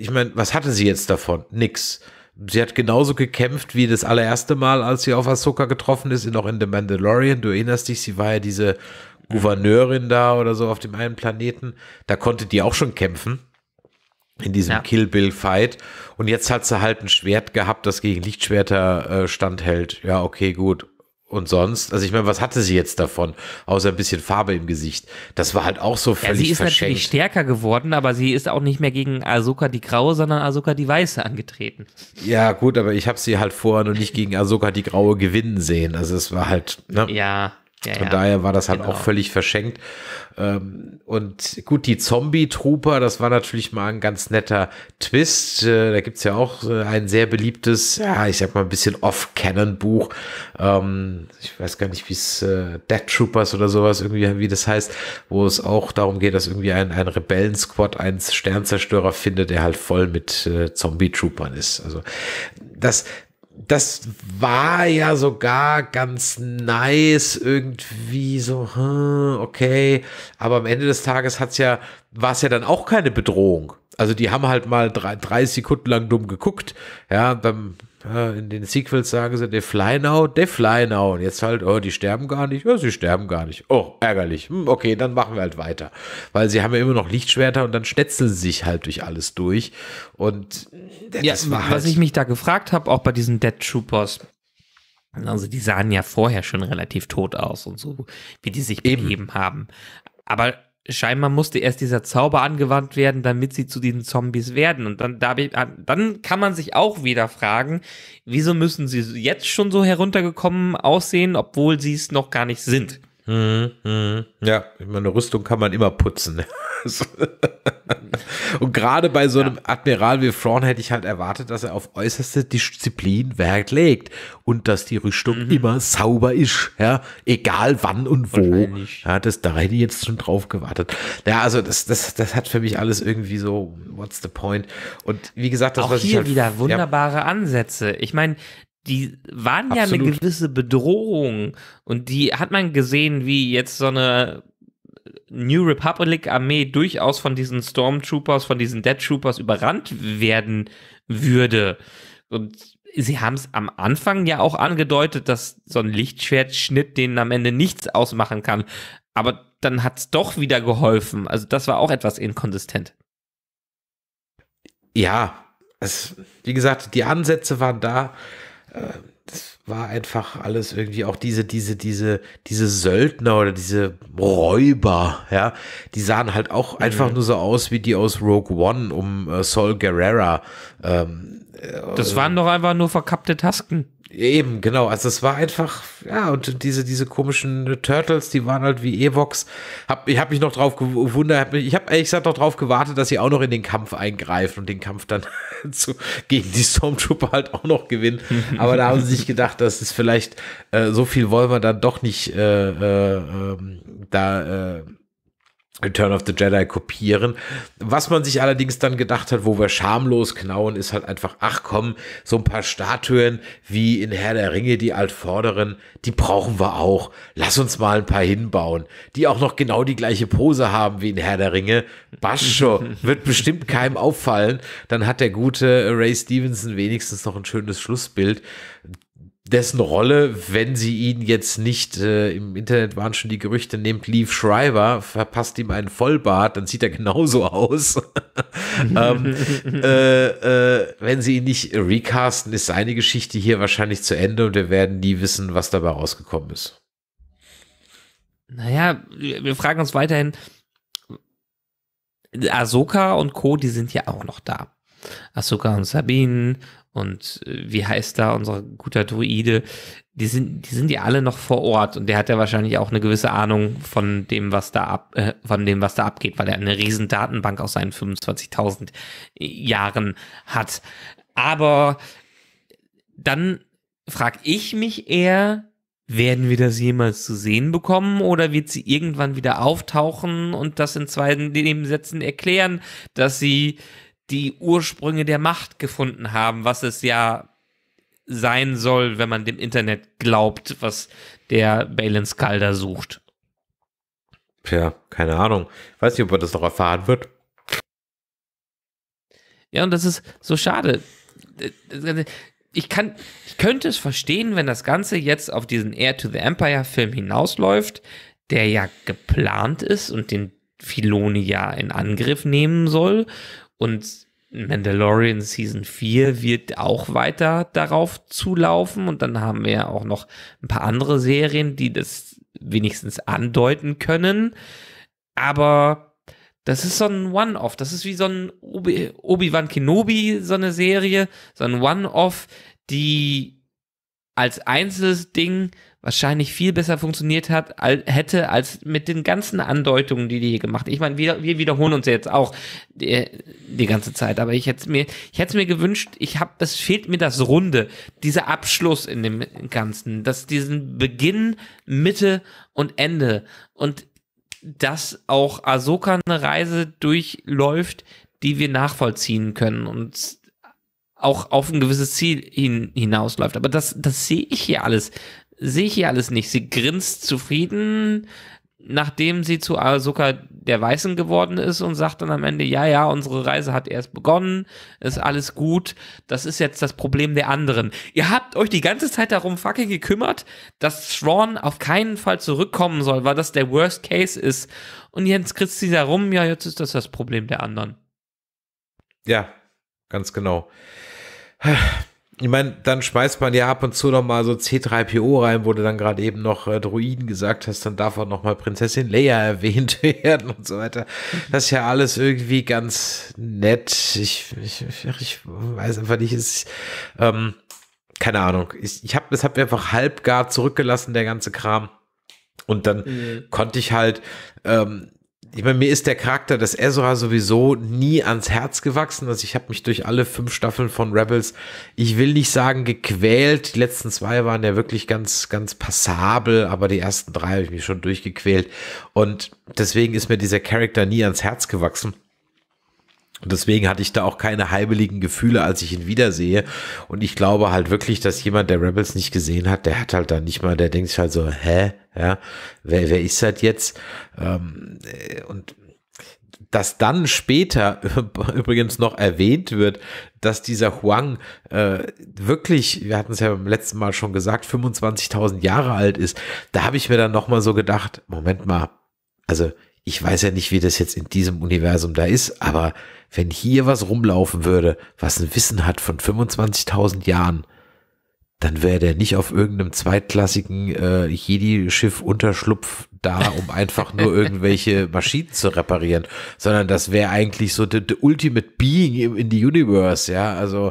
ich meine, was hatte sie jetzt davon? Nix. Sie hat genauso gekämpft wie das allererste Mal, als sie auf Ahsoka getroffen ist, noch in The Mandalorian. Du erinnerst dich, sie war ja diese Gouverneurin da oder so auf dem einen Planeten. Da konnte die auch schon kämpfen in diesem ja. Kill Bill Fight. Und jetzt hat sie halt ein Schwert gehabt, das gegen Lichtschwerter äh, standhält. Ja, okay, gut und sonst, also ich meine, was hatte sie jetzt davon, außer ein bisschen Farbe im Gesicht? Das war halt auch so völlig ja, Sie ist verschenkt. natürlich stärker geworden, aber sie ist auch nicht mehr gegen Ahsoka die Graue, sondern Ahsoka die Weiße angetreten. Ja, gut, aber ich habe sie halt vorher noch nicht gegen Ahsoka die Graue gewinnen sehen. Also es war halt, ne? Ja, ja, Von ja. daher war das halt genau. auch völlig verschenkt. Ähm, und gut, die Zombie-Trooper, das war natürlich mal ein ganz netter Twist. Äh, da es ja auch äh, ein sehr beliebtes, ja, ich sag mal ein bisschen Off-Canon-Buch. Ähm, ich weiß gar nicht, wie es äh, Dead Troopers oder sowas irgendwie, wie das heißt, wo es auch darum geht, dass irgendwie ein, ein rebellen einen Sternzerstörer findet, der halt voll mit äh, Zombie-Troopern ist. Also das, das war ja sogar ganz nice, irgendwie so, hm, okay. Aber am Ende des Tages hat's ja, war's ja dann auch keine Bedrohung. Also die haben halt mal drei, drei Sekunden lang dumm geguckt. Ja, beim, äh, in den Sequels sagen sie, they fly now, they fly now. Und jetzt halt, oh, die sterben gar nicht. Ja, sie sterben gar nicht. Oh, ärgerlich. Hm, okay, dann machen wir halt weiter. Weil sie haben ja immer noch Lichtschwerter und dann schnetzeln sie sich halt durch alles durch. Und das ja, halt was ich mich da gefragt habe, auch bei diesen Dead Troopers, also die sahen ja vorher schon relativ tot aus und so, wie die sich Eben. beheben haben. Aber scheinbar musste erst dieser Zauber angewandt werden, damit sie zu diesen Zombies werden. Und dann, da, dann kann man sich auch wieder fragen, wieso müssen sie jetzt schon so heruntergekommen aussehen, obwohl sie es noch gar nicht sind. Mhm, mh. Ja, meine Rüstung kann man immer putzen. [LAUGHS] und gerade bei so einem Admiral wie Fraun hätte ich halt erwartet, dass er auf äußerste Disziplin Wert legt und dass die Rüstung mhm. immer sauber ist, ja, egal wann und wo. Ja, das, da hätte ich jetzt schon drauf gewartet. Ja, also das, das, das hat für mich alles irgendwie so, what's the point? Und wie gesagt, das, auch hier halt, wieder wunderbare ja. Ansätze. Ich meine, die waren ja eine gewisse Bedrohung und die hat man gesehen, wie jetzt so eine äh, New Republic Armee durchaus von diesen Stormtroopers, von diesen Dead Troopers überrannt werden würde. Und sie haben es am Anfang ja auch angedeutet, dass so ein Lichtschwertschnitt denen am Ende nichts ausmachen kann. Aber dann hat es doch wieder geholfen. Also das war auch etwas inkonsistent. Ja, es, wie gesagt, die Ansätze waren da das war einfach alles irgendwie auch diese, diese, diese, diese Söldner oder diese Räuber, ja, die sahen halt auch mhm. einfach nur so aus wie die aus Rogue One um äh, Sol Guerrera. Ähm, das äh, waren doch einfach nur verkappte Tasken. Eben, genau. Also es war einfach, ja, und diese, diese komischen Turtles, die waren halt wie Evox. Hab, ich habe mich noch drauf gewundert, hab mich, ich habe ehrlich gesagt noch drauf gewartet, dass sie auch noch in den Kampf eingreifen und den Kampf dann [LAUGHS] zu, gegen die Stormtrooper halt auch noch gewinnen. [LAUGHS] Aber da haben sie sich gedacht, das ist vielleicht, äh, so viel wollen wir dann doch nicht äh, äh, ähm, da äh, Return of the Jedi kopieren. Was man sich allerdings dann gedacht hat, wo wir schamlos knauen, ist halt einfach, ach komm, so ein paar Statuen wie in Herr der Ringe, die Altvorderen, die brauchen wir auch. Lass uns mal ein paar hinbauen, die auch noch genau die gleiche Pose haben wie in Herr der Ringe. Bascho [LAUGHS] wird bestimmt keinem auffallen. Dann hat der gute Ray Stevenson wenigstens noch ein schönes Schlussbild dessen Rolle, wenn sie ihn jetzt nicht, äh, im Internet waren schon die Gerüchte, nehmt Leaf Schreiber, verpasst ihm einen Vollbart, dann sieht er genauso [LAUGHS] aus. [LAUGHS] ähm, äh, äh, wenn sie ihn nicht recasten, ist seine Geschichte hier wahrscheinlich zu Ende und wir werden nie wissen, was dabei rausgekommen ist. Naja, wir fragen uns weiterhin, Ahsoka und Co., die sind ja auch noch da. Ahsoka und Sabine, und äh, wie heißt da unser guter Druide, die sind, die sind ja alle noch vor Ort und der hat ja wahrscheinlich auch eine gewisse Ahnung von dem, was da ab, äh, von dem, was da abgeht, weil er eine riesen Datenbank aus seinen 25.000 Jahren hat. Aber dann frag ich mich eher, werden wir das jemals zu sehen bekommen oder wird sie irgendwann wieder auftauchen und das in zwei Nebensätzen erklären, dass sie die Ursprünge der Macht gefunden haben, was es ja sein soll, wenn man dem Internet glaubt, was der Balin Calder sucht. Tja, keine Ahnung. Weiß nicht, ob man das noch erfahren wird. Ja, und das ist so schade. Ich kann, ich könnte es verstehen, wenn das Ganze jetzt auf diesen Air to the Empire Film hinausläuft, der ja geplant ist und den Filoni ja in Angriff nehmen soll und Mandalorian Season 4 wird auch weiter darauf zulaufen. Und dann haben wir ja auch noch ein paar andere Serien, die das wenigstens andeuten können. Aber das ist so ein One-Off. Das ist wie so ein Obi- Obi-Wan Kenobi, so eine Serie, so ein One-Off, die als einzelnes Ding wahrscheinlich viel besser funktioniert hat, al hätte, als mit den ganzen Andeutungen, die die hier gemacht Ich meine, wir, wir wiederholen uns jetzt auch die, äh, die ganze Zeit, aber ich hätte mir, ich hätte mir gewünscht, ich habe, es fehlt mir das Runde, dieser Abschluss in dem Ganzen, dass diesen Beginn, Mitte und Ende und dass auch Ahsoka eine Reise durchläuft, die wir nachvollziehen können und auch auf ein gewisses Ziel hin, hinausläuft. Aber das, das sehe ich hier alles sehe ich hier alles nicht. Sie grinst zufrieden, nachdem sie zu Ahsoka der Weißen geworden ist und sagt dann am Ende, ja, ja, unsere Reise hat erst begonnen, ist alles gut, das ist jetzt das Problem der anderen. Ihr habt euch die ganze Zeit darum fucking gekümmert, dass Thrawn auf keinen Fall zurückkommen soll, weil das der Worst Case ist. Und jetzt kritzt sie da rum, ja, jetzt ist das das Problem der anderen. Ja, ganz genau ich meine, dann schmeißt man ja ab und zu noch mal so C3PO rein, wo du dann gerade eben noch äh, Druiden gesagt hast, dann darf auch noch mal Prinzessin Leia erwähnt [LAUGHS] werden und so weiter. Das ist ja alles irgendwie ganz nett. Ich, ich, ich weiß einfach nicht, ist, ähm, keine Ahnung. Ich, ich habe das hab einfach halb gar zurückgelassen, der ganze Kram. Und dann mhm. konnte ich halt ähm, ich meine, mir ist der Charakter des Ezra sowieso nie ans Herz gewachsen. Also ich habe mich durch alle fünf Staffeln von Rebels, ich will nicht sagen gequält. Die letzten zwei waren ja wirklich ganz, ganz passabel, aber die ersten drei habe ich mich schon durchgequält. Und deswegen ist mir dieser Charakter nie ans Herz gewachsen. Und deswegen hatte ich da auch keine heimeligen Gefühle, als ich ihn wiedersehe. Und ich glaube halt wirklich, dass jemand, der Rebels nicht gesehen hat, der hat halt dann nicht mal, der denkt sich halt so, hä? Ja, wer, wer ist das jetzt? Ähm, äh, und dass dann später [LAUGHS] übrigens noch erwähnt wird, dass dieser Huang äh, wirklich, wir hatten es ja beim letzten Mal schon gesagt, 25.000 Jahre alt ist, da habe ich mir dann nochmal so gedacht, Moment mal, also ich weiß ja nicht, wie das jetzt in diesem Universum da ist, aber wenn hier was rumlaufen würde, was ein Wissen hat von 25.000 Jahren, dann wäre der nicht auf irgendeinem zweitklassigen äh, Jedi-Schiff Unterschlupf da, um [LAUGHS] einfach nur irgendwelche Maschinen zu reparieren, sondern das wäre eigentlich so the, the ultimate being in, in the universe, ja, also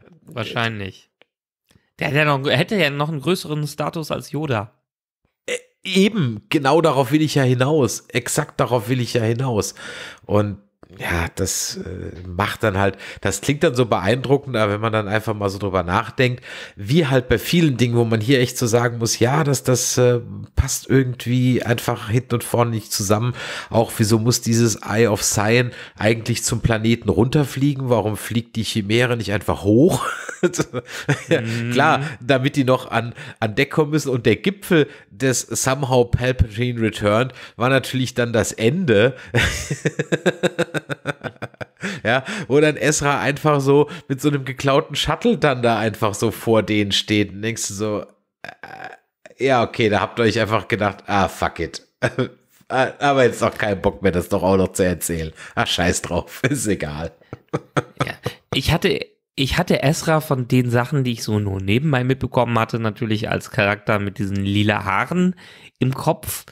äh, wahrscheinlich. Der hätte ja noch, hätte ja noch einen größeren Status als Yoda. Äh, eben, genau darauf will ich ja hinaus. Exakt darauf will ich ja hinaus. Und ja, das äh, macht dann halt, das klingt dann so beeindruckend, aber wenn man dann einfach mal so drüber nachdenkt, wie halt bei vielen Dingen, wo man hier echt so sagen muss, ja, dass das äh, passt irgendwie einfach hinten und vorne nicht zusammen. Auch wieso muss dieses Eye of Cyan eigentlich zum Planeten runterfliegen? Warum fliegt die Chimäre nicht einfach hoch? [LAUGHS] [LAUGHS] Mhm. Klar, damit die noch an, an Deck kommen müssen. Und der Gipfel des Somehow Palpatine Returned war natürlich dann das Ende. [LAUGHS] ja, wo dann Esra einfach so mit so einem geklauten Shuttle dann da einfach so vor denen steht. Und denkst du so, äh, ja, okay, da habt ihr euch einfach gedacht, ah, fuck it. [LAUGHS] Ah, aber jetzt noch keinen Bock mehr, das doch auch noch zu erzählen. Ach, scheiß drauf, ist egal. Ja, ich hatte ich hatte Esra von den Sachen, die ich so nur nebenbei mitbekommen hatte, natürlich als Charakter mit diesen lila Haaren im Kopf.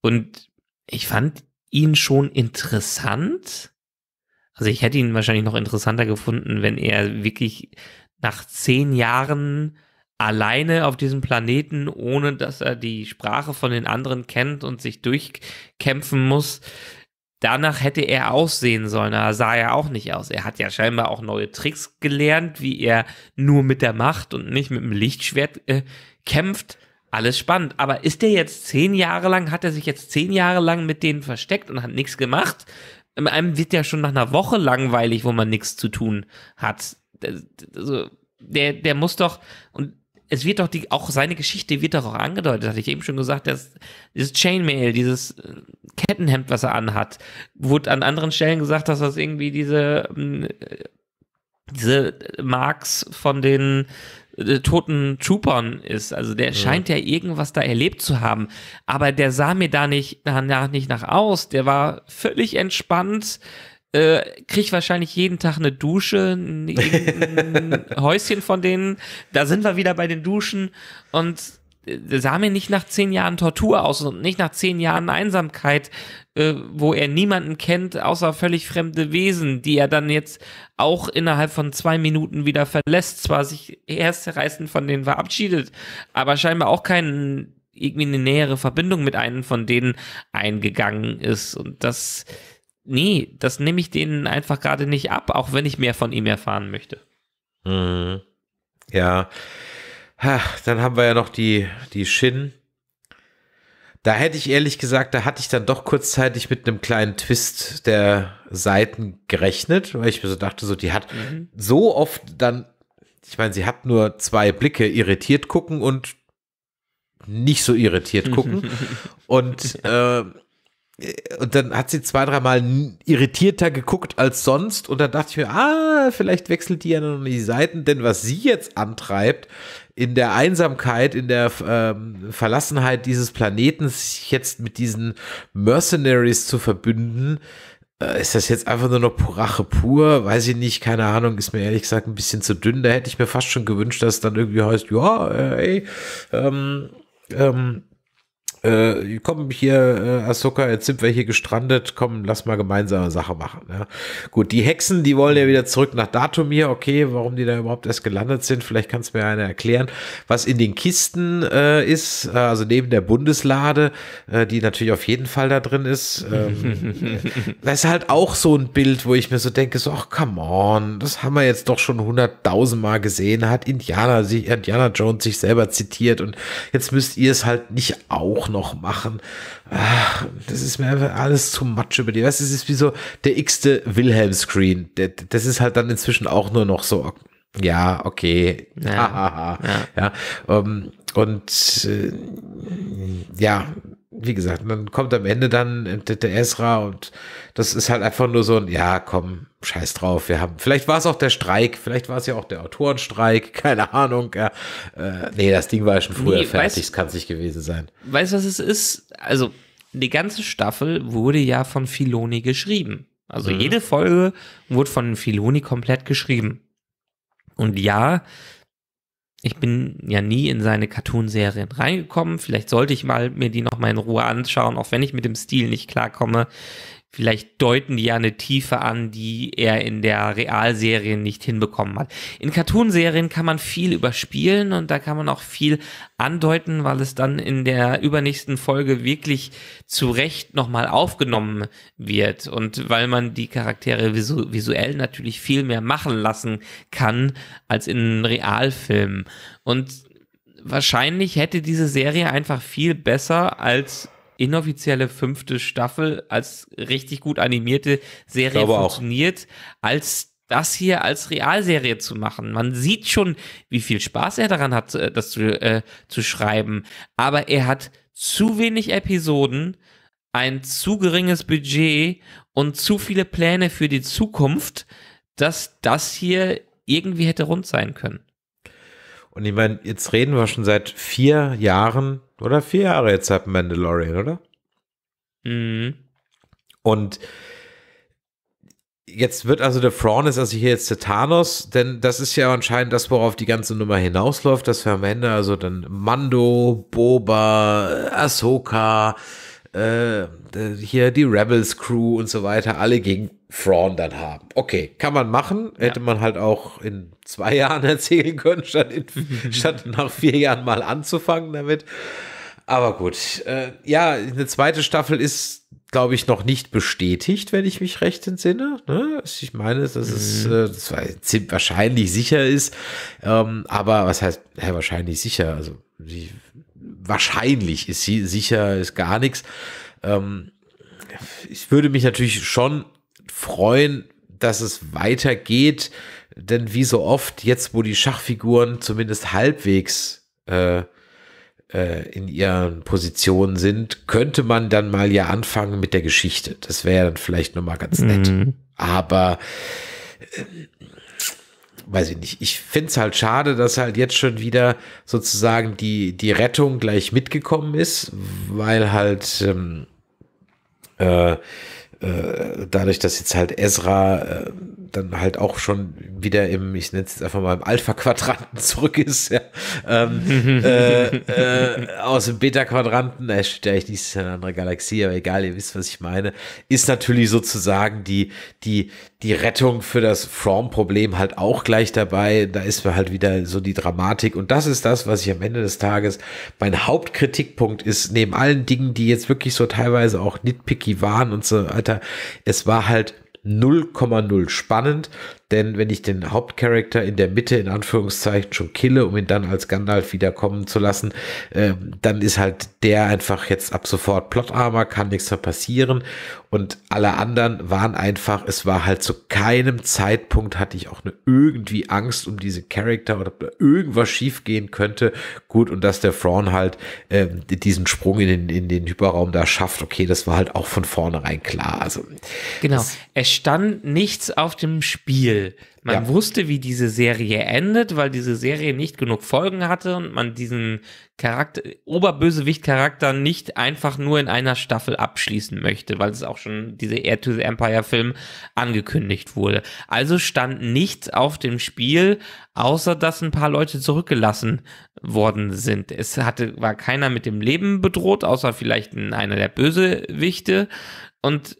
Und ich fand ihn schon interessant. Also ich hätte ihn wahrscheinlich noch interessanter gefunden, wenn er wirklich nach zehn Jahren alleine auf diesem Planeten, ohne dass er die Sprache von den anderen kennt und sich durchkämpfen muss, danach hätte er aussehen sollen, aber sah er auch nicht aus. Er hat ja scheinbar auch neue Tricks gelernt, wie er nur mit der Macht und nicht mit dem Lichtschwert äh, kämpft. Alles spannend. Aber ist der jetzt zehn Jahre lang, hat er sich jetzt zehn Jahre lang mit denen versteckt und hat nichts gemacht? Ähm, einem wird ja schon nach einer Woche langweilig, wo man nichts zu tun hat. Also, der, der muss doch, und es wird doch die, auch seine Geschichte wird doch auch angedeutet, hatte ich eben schon gesagt, dass dieses Chainmail, dieses äh, Kettenhemd, was er anhat, wurde an anderen Stellen gesagt, dass das irgendwie diese, ähm, diese Marks von den äh, toten Troopern ist. Also der ja. scheint ja irgendwas da erlebt zu haben. Aber der sah mir da nicht, danach nicht nach aus. Der war völlig entspannt äh, krieg wahrscheinlich jeden Tag eine Dusche, [LAUGHS] ein, ein Häuschen von denen. Da sind wir wieder bei den Duschen und äh, sah mir nicht nach zehn Jahren Tortur aus und nicht nach zehn Jahren Einsamkeit, äh, wo er niemanden kennt, außer völlig fremde Wesen, die er dann jetzt auch innerhalb von zwei Minuten wieder verlässt, zwar sich herzzerreißend von denen verabschiedet, aber scheinbar auch keinen irgendwie eine nähere Verbindung mit einem von denen eingegangen ist. Und das nee, das nehme ich denen einfach gerade nicht ab, auch wenn ich mehr von ihm erfahren möchte. Mhm. Ja. Ha, dann haben wir ja noch die, die Shin. Da hätte ich ehrlich gesagt, da hatte ich dann doch kurzzeitig mit einem kleinen Twist der Seiten gerechnet, weil ich mir so dachte, so, die hat mhm. so oft dann, ich meine, sie hat nur zwei Blicke, irritiert gucken und nicht so irritiert gucken. [LAUGHS] und äh, äh, und dann hat sie zwei, dreimal irritierter geguckt als sonst. Und dann dachte ich mir, ah, vielleicht wechselt die ja noch die Seiten, denn was sie jetzt antreibt, in der Einsamkeit, in der ähm, Verlassenheit dieses Planeten, sich jetzt mit diesen Mercenaries zu verbünden, äh, ist das jetzt einfach nur noch Rache pur? Weiß ich nicht, keine Ahnung, ist mir ehrlich gesagt ein bisschen zu dünn. Da hätte ich mir fast schon gewünscht, dass es dann irgendwie heißt, ja, äh, ey, ähm, ähm, äh, komm hier, äh, Ahsoka, jetzt sind wir hier gestrandet, komm, lass mal gemeinsame Sache machen. Ja. Gut, die Hexen, die wollen ja wieder zurück nach Datumir, okay, warum die da überhaupt erst gelandet sind, vielleicht kannst du mir einer erklären, was in den Kisten äh, ist, äh, also neben der Bundeslade, äh, die natürlich auf jeden Fall da drin ist. Ähm, [LAUGHS] das ist halt auch so ein Bild, wo ich mir so denke, so, ach, come on, das haben wir jetzt doch schon hunderttausendmal gesehen, hat Indiana, sich, Indiana Jones sich selber zitiert und jetzt müsst ihr es halt nicht auch noch machen. Ach, das ist mir alles zu much über die. Weißt es ist wie so der x-te Wilhelm-Screen. Das ist halt dann inzwischen auch nur noch so, ja, okay. Ja, ja. ja. Ähm, und äh, ja, wie gesagt, dann kommt am Ende dann der Ezra und das ist halt einfach nur so ein, ja, komm, scheiß drauf, wir haben, vielleicht war es auch der Streik, vielleicht war es ja auch der Autorenstreik, [LAUGHS] keine Ahnung, ja, äh, nee, das Ding war ja schon früher nee, fertig, es kann es nicht gewesen sein. Weißt du, was es ist? Also, die ganze Staffel wurde ja von Filoni geschrieben. Also mhm. jede Folge wurde von Filoni komplett geschrieben. Und ja, ich bin ja nie in seine Cartoon-Serien reingekommen. Vielleicht sollte ich mal mir die nochmal in Ruhe anschauen, auch wenn ich mit dem Stil nicht klarkomme. Vielleicht deuten die ja eine Tiefe an, die er in der Realserie nicht hinbekommen hat. In Cartoonserien kann man viel überspielen und da kann man auch viel andeuten, weil es dann in der übernächsten Folge wirklich zu Recht nochmal aufgenommen wird und weil man die Charaktere visu visuell natürlich viel mehr machen lassen kann als in Realfilmen. Und wahrscheinlich hätte diese Serie einfach viel besser als inoffizielle fünfte Staffel als richtig gut animierte Serie funktioniert, auch. als das hier als Realserie zu machen. Man sieht schon, wie viel Spaß er daran hat, äh, das zu, äh, zu schreiben. Aber er hat zu wenig Episoden, ein zu geringes Budget und zu viele Pläne für die Zukunft, dass das hier irgendwie hätte rund sein können. Und ich meine, jetzt reden wir schon seit vier Jahren oder vier Jahre jetzt seit Mandalorian, oder? Mhm. Und jetzt wird also der Thrawn ist also hier jetzt der Thanos, denn das ist ja anscheinend das, worauf die ganze Nummer hinausläuft, dass wir am Ende also dann Mando, Boba, Ahsoka, äh, hier die Rebels Crew und so weiter alle gegen Fraun dann haben. Okay, kann man machen. Ja. Hätte man halt auch in zwei [LAUGHS] Jahren erzählen können, statt, in, [LAUGHS] statt nach vier Jahren mal anzufangen damit. Aber gut, äh, ja, eine zweite Staffel ist, glaube ich, noch nicht bestätigt, wenn ich mich recht entsinne. Ne? Also ich meine, dass es mhm. äh, das wahrscheinlich sicher ist. Ähm, aber was heißt, ja, wahrscheinlich sicher? Also die, wahrscheinlich ist sie sicher, ist gar nichts. Ähm, ich würde mich natürlich schon freuen, dass es weitergeht. Denn wie so oft, jetzt wo die Schachfiguren zumindest halbwegs äh, äh, in ihren Positionen sind, könnte man dann mal ja anfangen mit der Geschichte. Das wäre dann vielleicht nochmal ganz nett. Mhm. Aber äh, weiß ich nicht. Ich finde es halt schade, dass halt jetzt schon wieder sozusagen die, die Rettung gleich mitgekommen ist, weil halt ähm, äh, äh, dadurch, dass jetzt halt Ezra äh, dann halt auch schon wieder im, ich nenne es jetzt einfach mal im Alpha-Quadranten [LAUGHS] zurück ist, ja, ähm, [LAUGHS] äh, äh, aus dem Beta-Quadranten, er steht ja eigentlich nicht in einer anderen Galaxie, aber egal, ihr wisst, was ich meine, ist natürlich sozusagen die, die, die Rettung für das Fromm-Problem halt auch gleich dabei. Da ist halt wieder so die Dramatik. Und das ist das, was ich am Ende des Tages, mein Hauptkritikpunkt ist, neben allen Dingen, die jetzt wirklich so teilweise auch nitpicky waren und so, weiter, es war halt 0,0 spannend, denn wenn ich den Hauptcharakter in der Mitte in Anführungszeichen schon kille, um ihn dann als Gandalf wiederkommen zu lassen, äh, dann ist halt der einfach jetzt ab sofort plotarmer, kann nichts mehr passieren. Und alle anderen waren einfach, es war halt zu keinem Zeitpunkt hatte ich auch eine irgendwie Angst um diese Charakter oder ob da irgendwas schief gehen könnte. Gut, und dass der Thrawn halt äh, diesen Sprung in den, in den Hyperraum da schafft, okay, das war halt auch von vornherein klar. Also, genau, es stand nichts auf dem Spiel. Man ja. wusste, wie diese Serie endet, weil diese Serie nicht genug Folgen hatte und man diesen Charakter, Oberbösewicht-Charakter nicht einfach nur in einer Staffel abschließen möchte, weil es auch schon diese Air to the Empire-Film angekündigt wurde. Also stand nichts auf dem Spiel, außer dass ein paar Leute zurückgelassen worden sind. Es hatte, war keiner mit dem Leben bedroht, außer vielleicht einer der Bösewichte und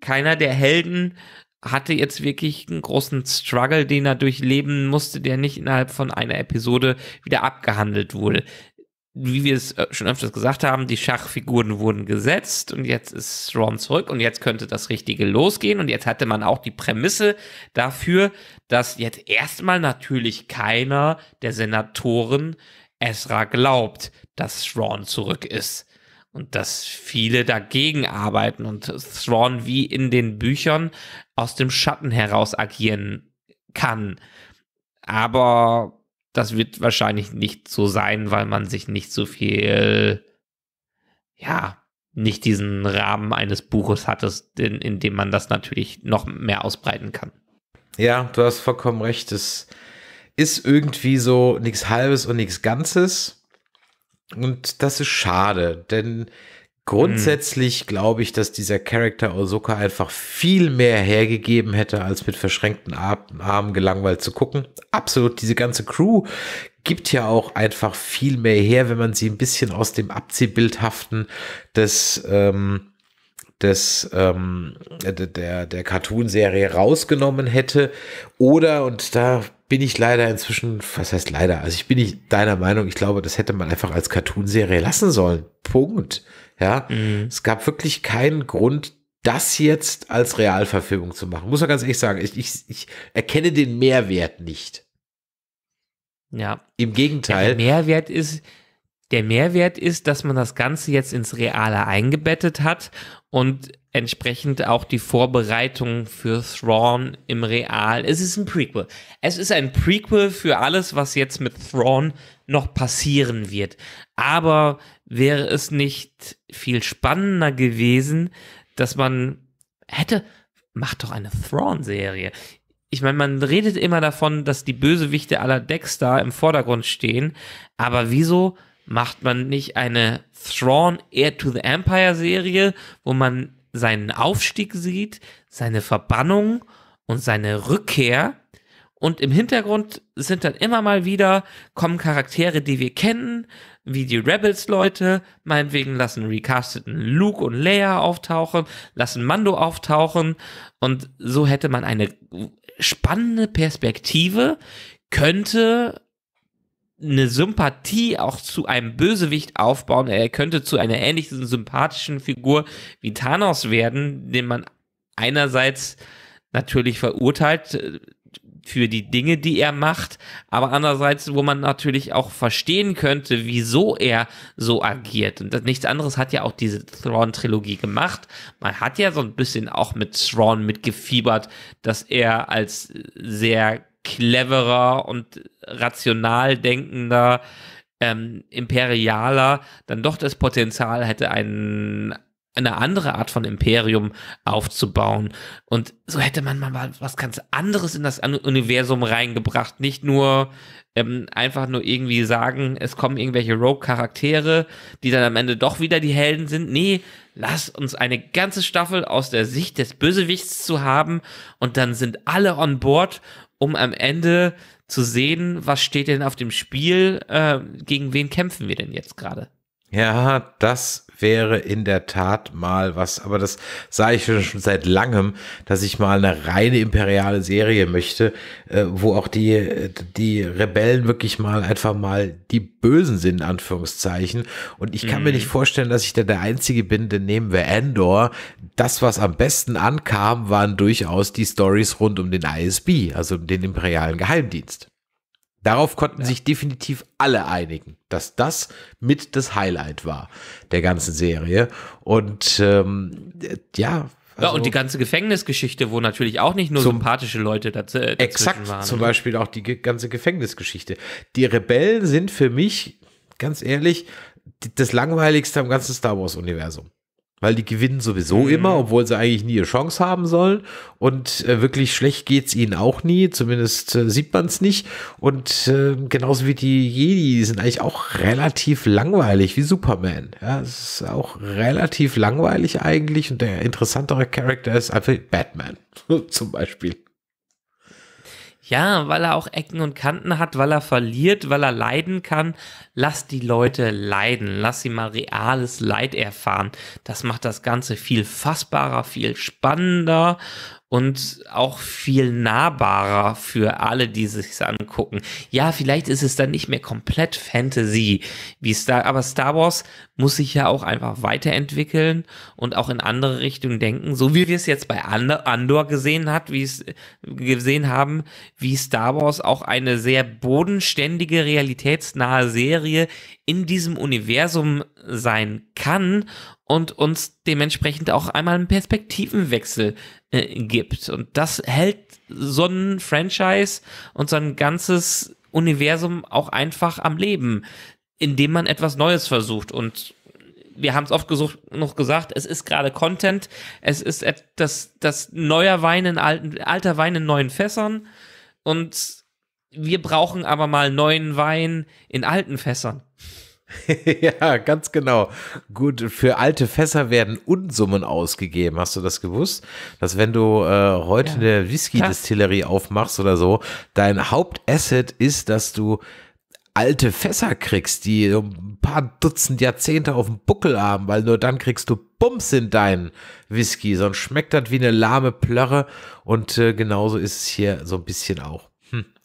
keiner der Helden hatte jetzt wirklich einen großen Struggle, den er durchleben musste, der nicht innerhalb von einer Episode wieder abgehandelt wurde. Wie wir es äh, schon öfters gesagt haben, die Schachfiguren wurden gesetzt und jetzt ist Ron zurück und jetzt könnte das Richtige losgehen und jetzt hatte man auch die Prämisse dafür, dass jetzt erstmal natürlich keiner der Senatoren Ezra glaubt, dass Ron zurück ist und dass viele dagegen arbeiten und Thrawn wie in den Büchern aus dem Schatten heraus agieren kann. Aber das wird wahrscheinlich nicht so sein, weil man sich nicht so viel, ja, nicht diesen Rahmen eines Buches hat, in, in dem man das natürlich noch mehr ausbreiten kann. Ja, du hast vollkommen recht. Es ist irgendwie so nichts Halbes und nichts Ganzes. Und das ist schade, denn grundsätzlich hm. glaube ich, dass dieser Charakter Osuka einfach viel mehr hergegeben hätte, als mit verschränkten Armen gelangweilt zu gucken. Absolut, diese ganze Crew gibt ja auch einfach viel mehr her, wenn man sie ein bisschen aus dem Abziehbildhaften des, ähm, des ähm, der, der Cartoon-Serie rausgenommen hätte. Oder, und da bin ich leider inzwischen, was heißt leider, also ich bin nicht deiner Meinung, ich glaube, das hätte man einfach als Cartoonserie lassen sollen. Punkt. Ja, mhm. es gab wirklich keinen Grund, das jetzt als Realverfilmung zu machen. Muss man ganz ehrlich sagen, ich, ich, ich erkenne den Mehrwert nicht. Ja. Im Gegenteil. Ja, der Mehrwert ist, der Mehrwert ist, dass man das Ganze jetzt ins Reale eingebettet hat und entsprechend auch die Vorbereitung für Thrawn im Real. Es ist ein Prequel. Es ist ein Prequel für alles, was jetzt mit Thrawn noch passieren wird. Aber wäre es nicht viel spannender gewesen, dass man hätte, macht doch eine Thrawn-Serie. Ich meine, man redet immer davon, dass die Bösewichte aller Dexter im Vordergrund stehen, aber wieso macht man nicht eine Thrawn Heir to the Empire Serie, wo man seinen Aufstieg sieht, seine Verbannung und seine Rückkehr. Und im Hintergrund sind dann immer mal wieder, kommen Charaktere, die wir kennen, wie die Rebels-Leute, meinetwegen lassen recasteten Luke und Leia auftauchen, lassen Mando auftauchen und so hätte man eine spannende Perspektive, könnte eine Sympathie auch zu einem Bösewicht aufbauen. Er könnte zu einer ähnlichen sympathischen Figur wie Thanos werden, den man einerseits natürlich verurteilt äh, für die Dinge, die er macht, aber andererseits, wo man natürlich auch verstehen könnte, wieso er so agiert. Und das, nichts anderes hat ja auch diese Thrawn-Trilogie gemacht. Man hat ja so ein bisschen auch mit Thrawn mitgefiebert, dass er als sehr cleverer und rational denkender, ähm, imperialer dann doch das Potenzial hätte, einen, eine andere Art von Imperium aufzubauen. Und so hätte man mal was ganz anderes in das Universum reingebracht. Nicht nur ähm, einfach nur irgendwie sagen, es kommen irgendwelche Rogue-Charaktere, die dann am Ende doch wieder die Helden sind. Nee, lass uns eine ganze Staffel aus der Sicht des Bösewichts zu haben und dann sind alle on board um am Ende zu sehen, was steht denn auf dem Spiel, äh, gegen wen kämpfen wir denn jetzt gerade. Ja, das wäre in der Tat mal was, aber das sah ich schon seit langem, dass ich mal eine reine imperiale Serie möchte, äh, wo auch die, die Rebellen wirklich mal einfach mal die Bösen sind, in Anführungszeichen. Und ich kann mhm. mir nicht vorstellen, dass ich da der Einzige bin, denn nehmen wir Endor. Das, was am besten ankam, waren durchaus die Stories rund um den ISB, also den imperialen Geheimdienst. Darauf konnten ja. sich definitiv alle einigen, dass das mit das Highlight war der ganzen Serie. Und ähm, äh, ja. Also ja, und also die ganze Gefängnisgeschichte, wo natürlich auch nicht nur zum, sympathische Leute dazu äh, exakt, waren. Zum ne? Beispiel auch die ganze Gefängnisgeschichte. Die Rebellen sind für mich, ganz ehrlich, das langweiligste am ganzen Star Wars-Universum weil die gewinnen sowieso mhm. immer, obwohl sie eigentlich nie eine Chance haben sollen. Und äh, wirklich schlecht geht's ihnen auch nie, zumindest äh, sieht man's nicht. Und äh, genauso wie die Jedi, die sind eigentlich auch relativ langweilig, wie Superman. Ja, es ist auch relativ langweilig eigentlich. Und der interessantere Charakter ist einfach Batman [LAUGHS] zum Beispiel. Ja, weil er auch Ecken und Kanten hat, weil er verliert, weil er leiden kann. Lass die Leute leiden. Lass sie mal reales Leid erfahren. Das macht das Ganze viel fassbarer, viel spannender und auch viel nahbarer für alle, die sich angucken. Ja, vielleicht ist es dann nicht mehr komplett Fantasy wie Star, aber Star Wars muss sich ja auch einfach weiterentwickeln und auch in andere Richtungen denken, so wie wir es jetzt bei Andor gesehen hat, wie es gesehen haben, wie Star Wars auch eine sehr bodenständige, realitätsnahe Serie in diesem Universum sein kann und uns dementsprechend auch einmal einen Perspektivenwechsel äh, gibt. Und das hält so ein Franchise und so ein ganzes Universum auch einfach am Leben, indem man etwas Neues versucht. Und wir haben es oft gesucht, noch gesagt, es ist gerade Content, es ist das, das neuer Wein in alten, alter Wein in neuen Fässern und wir brauchen aber mal neuen Wein in alten Fässern. [LAUGHS] ja, ganz genau. Gut, für alte Fässer werden Unsummen ausgegeben. Hast du das gewusst? Dass wenn du äh, heute ja. eine Whisky-Distillerie aufmachst oder so, dein Hauptasset ist, dass du alte Fässer kriegst, die ein paar Dutzend Jahrzehnte auf dem Buckel haben, weil nur dann kriegst du Bums in deinen Whisky, sonst schmeckt das wie eine lahme Plörre und äh, genauso ist es hier so ein bisschen auch.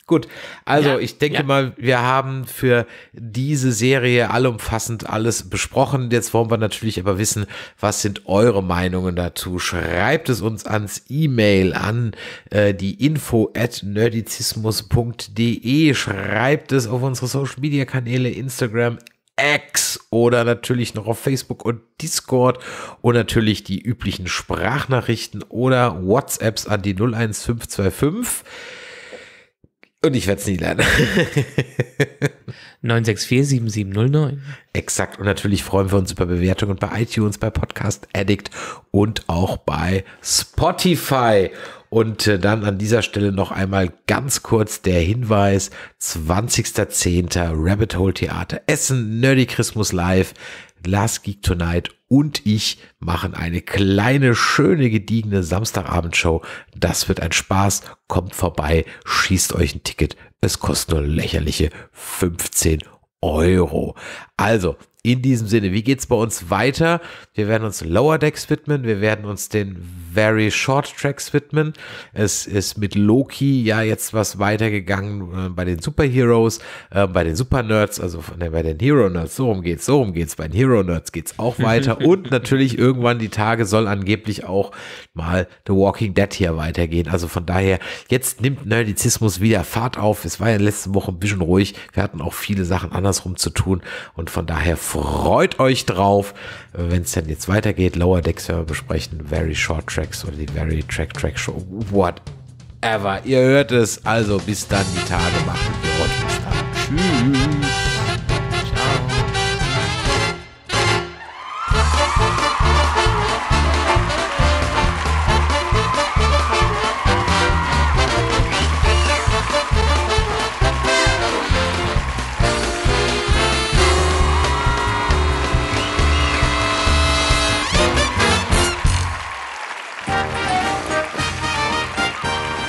Gut, also ja, ich denke ja. mal, wir haben für diese Serie allumfassend alles besprochen. Jetzt wollen wir natürlich aber wissen, was sind eure Meinungen dazu? Schreibt es uns ans E-Mail an äh, die info at nerdizismus.de. Schreibt es auf unsere Social-Media-Kanäle Instagram, X oder natürlich noch auf Facebook und Discord und natürlich die üblichen Sprachnachrichten oder WhatsApps an die 01525. Und ich werde es nie lernen. 964-7709. Exakt. Und natürlich freuen wir uns über Bewertungen bei iTunes, bei Podcast Addict und auch bei Spotify. Und äh, dann an dieser Stelle noch einmal ganz kurz der Hinweis: 20.10. Rabbit Hole Theater Essen, Nerdy Christmas Live. Last Geek Tonight und ich machen eine kleine, schöne, gediegene Samstagabendshow. Das wird ein Spaß. Kommt vorbei, schießt euch ein Ticket. Es kostet nur lächerliche 15 Euro. Also, in diesem Sinne, wie geht es bei uns weiter? Wir werden uns Lower Decks widmen, wir werden uns den Very Short Tracks widmen. Es ist mit Loki ja jetzt was weitergegangen äh, bei den Superheroes, äh, bei den Super Nerds, also von, ne, bei den Hero Nerds, so rum geht's, so rum geht's, bei den Hero Nerds geht's auch weiter [LAUGHS] und natürlich irgendwann die Tage soll angeblich auch mal The Walking Dead hier weitergehen. Also von daher, jetzt nimmt Nerdizismus wieder Fahrt auf. Es war ja letzte Woche ein bisschen ruhig, wir hatten auch viele Sachen andersrum zu tun und von daher freut euch drauf, wenn es denn jetzt weitergeht. Lower Decks werden wir besprechen, Very Short Tracks oder die Very Track Track Show, whatever. Ihr hört es. Also bis dann, die Tage machen wir heute. Bis dann. Tschüss.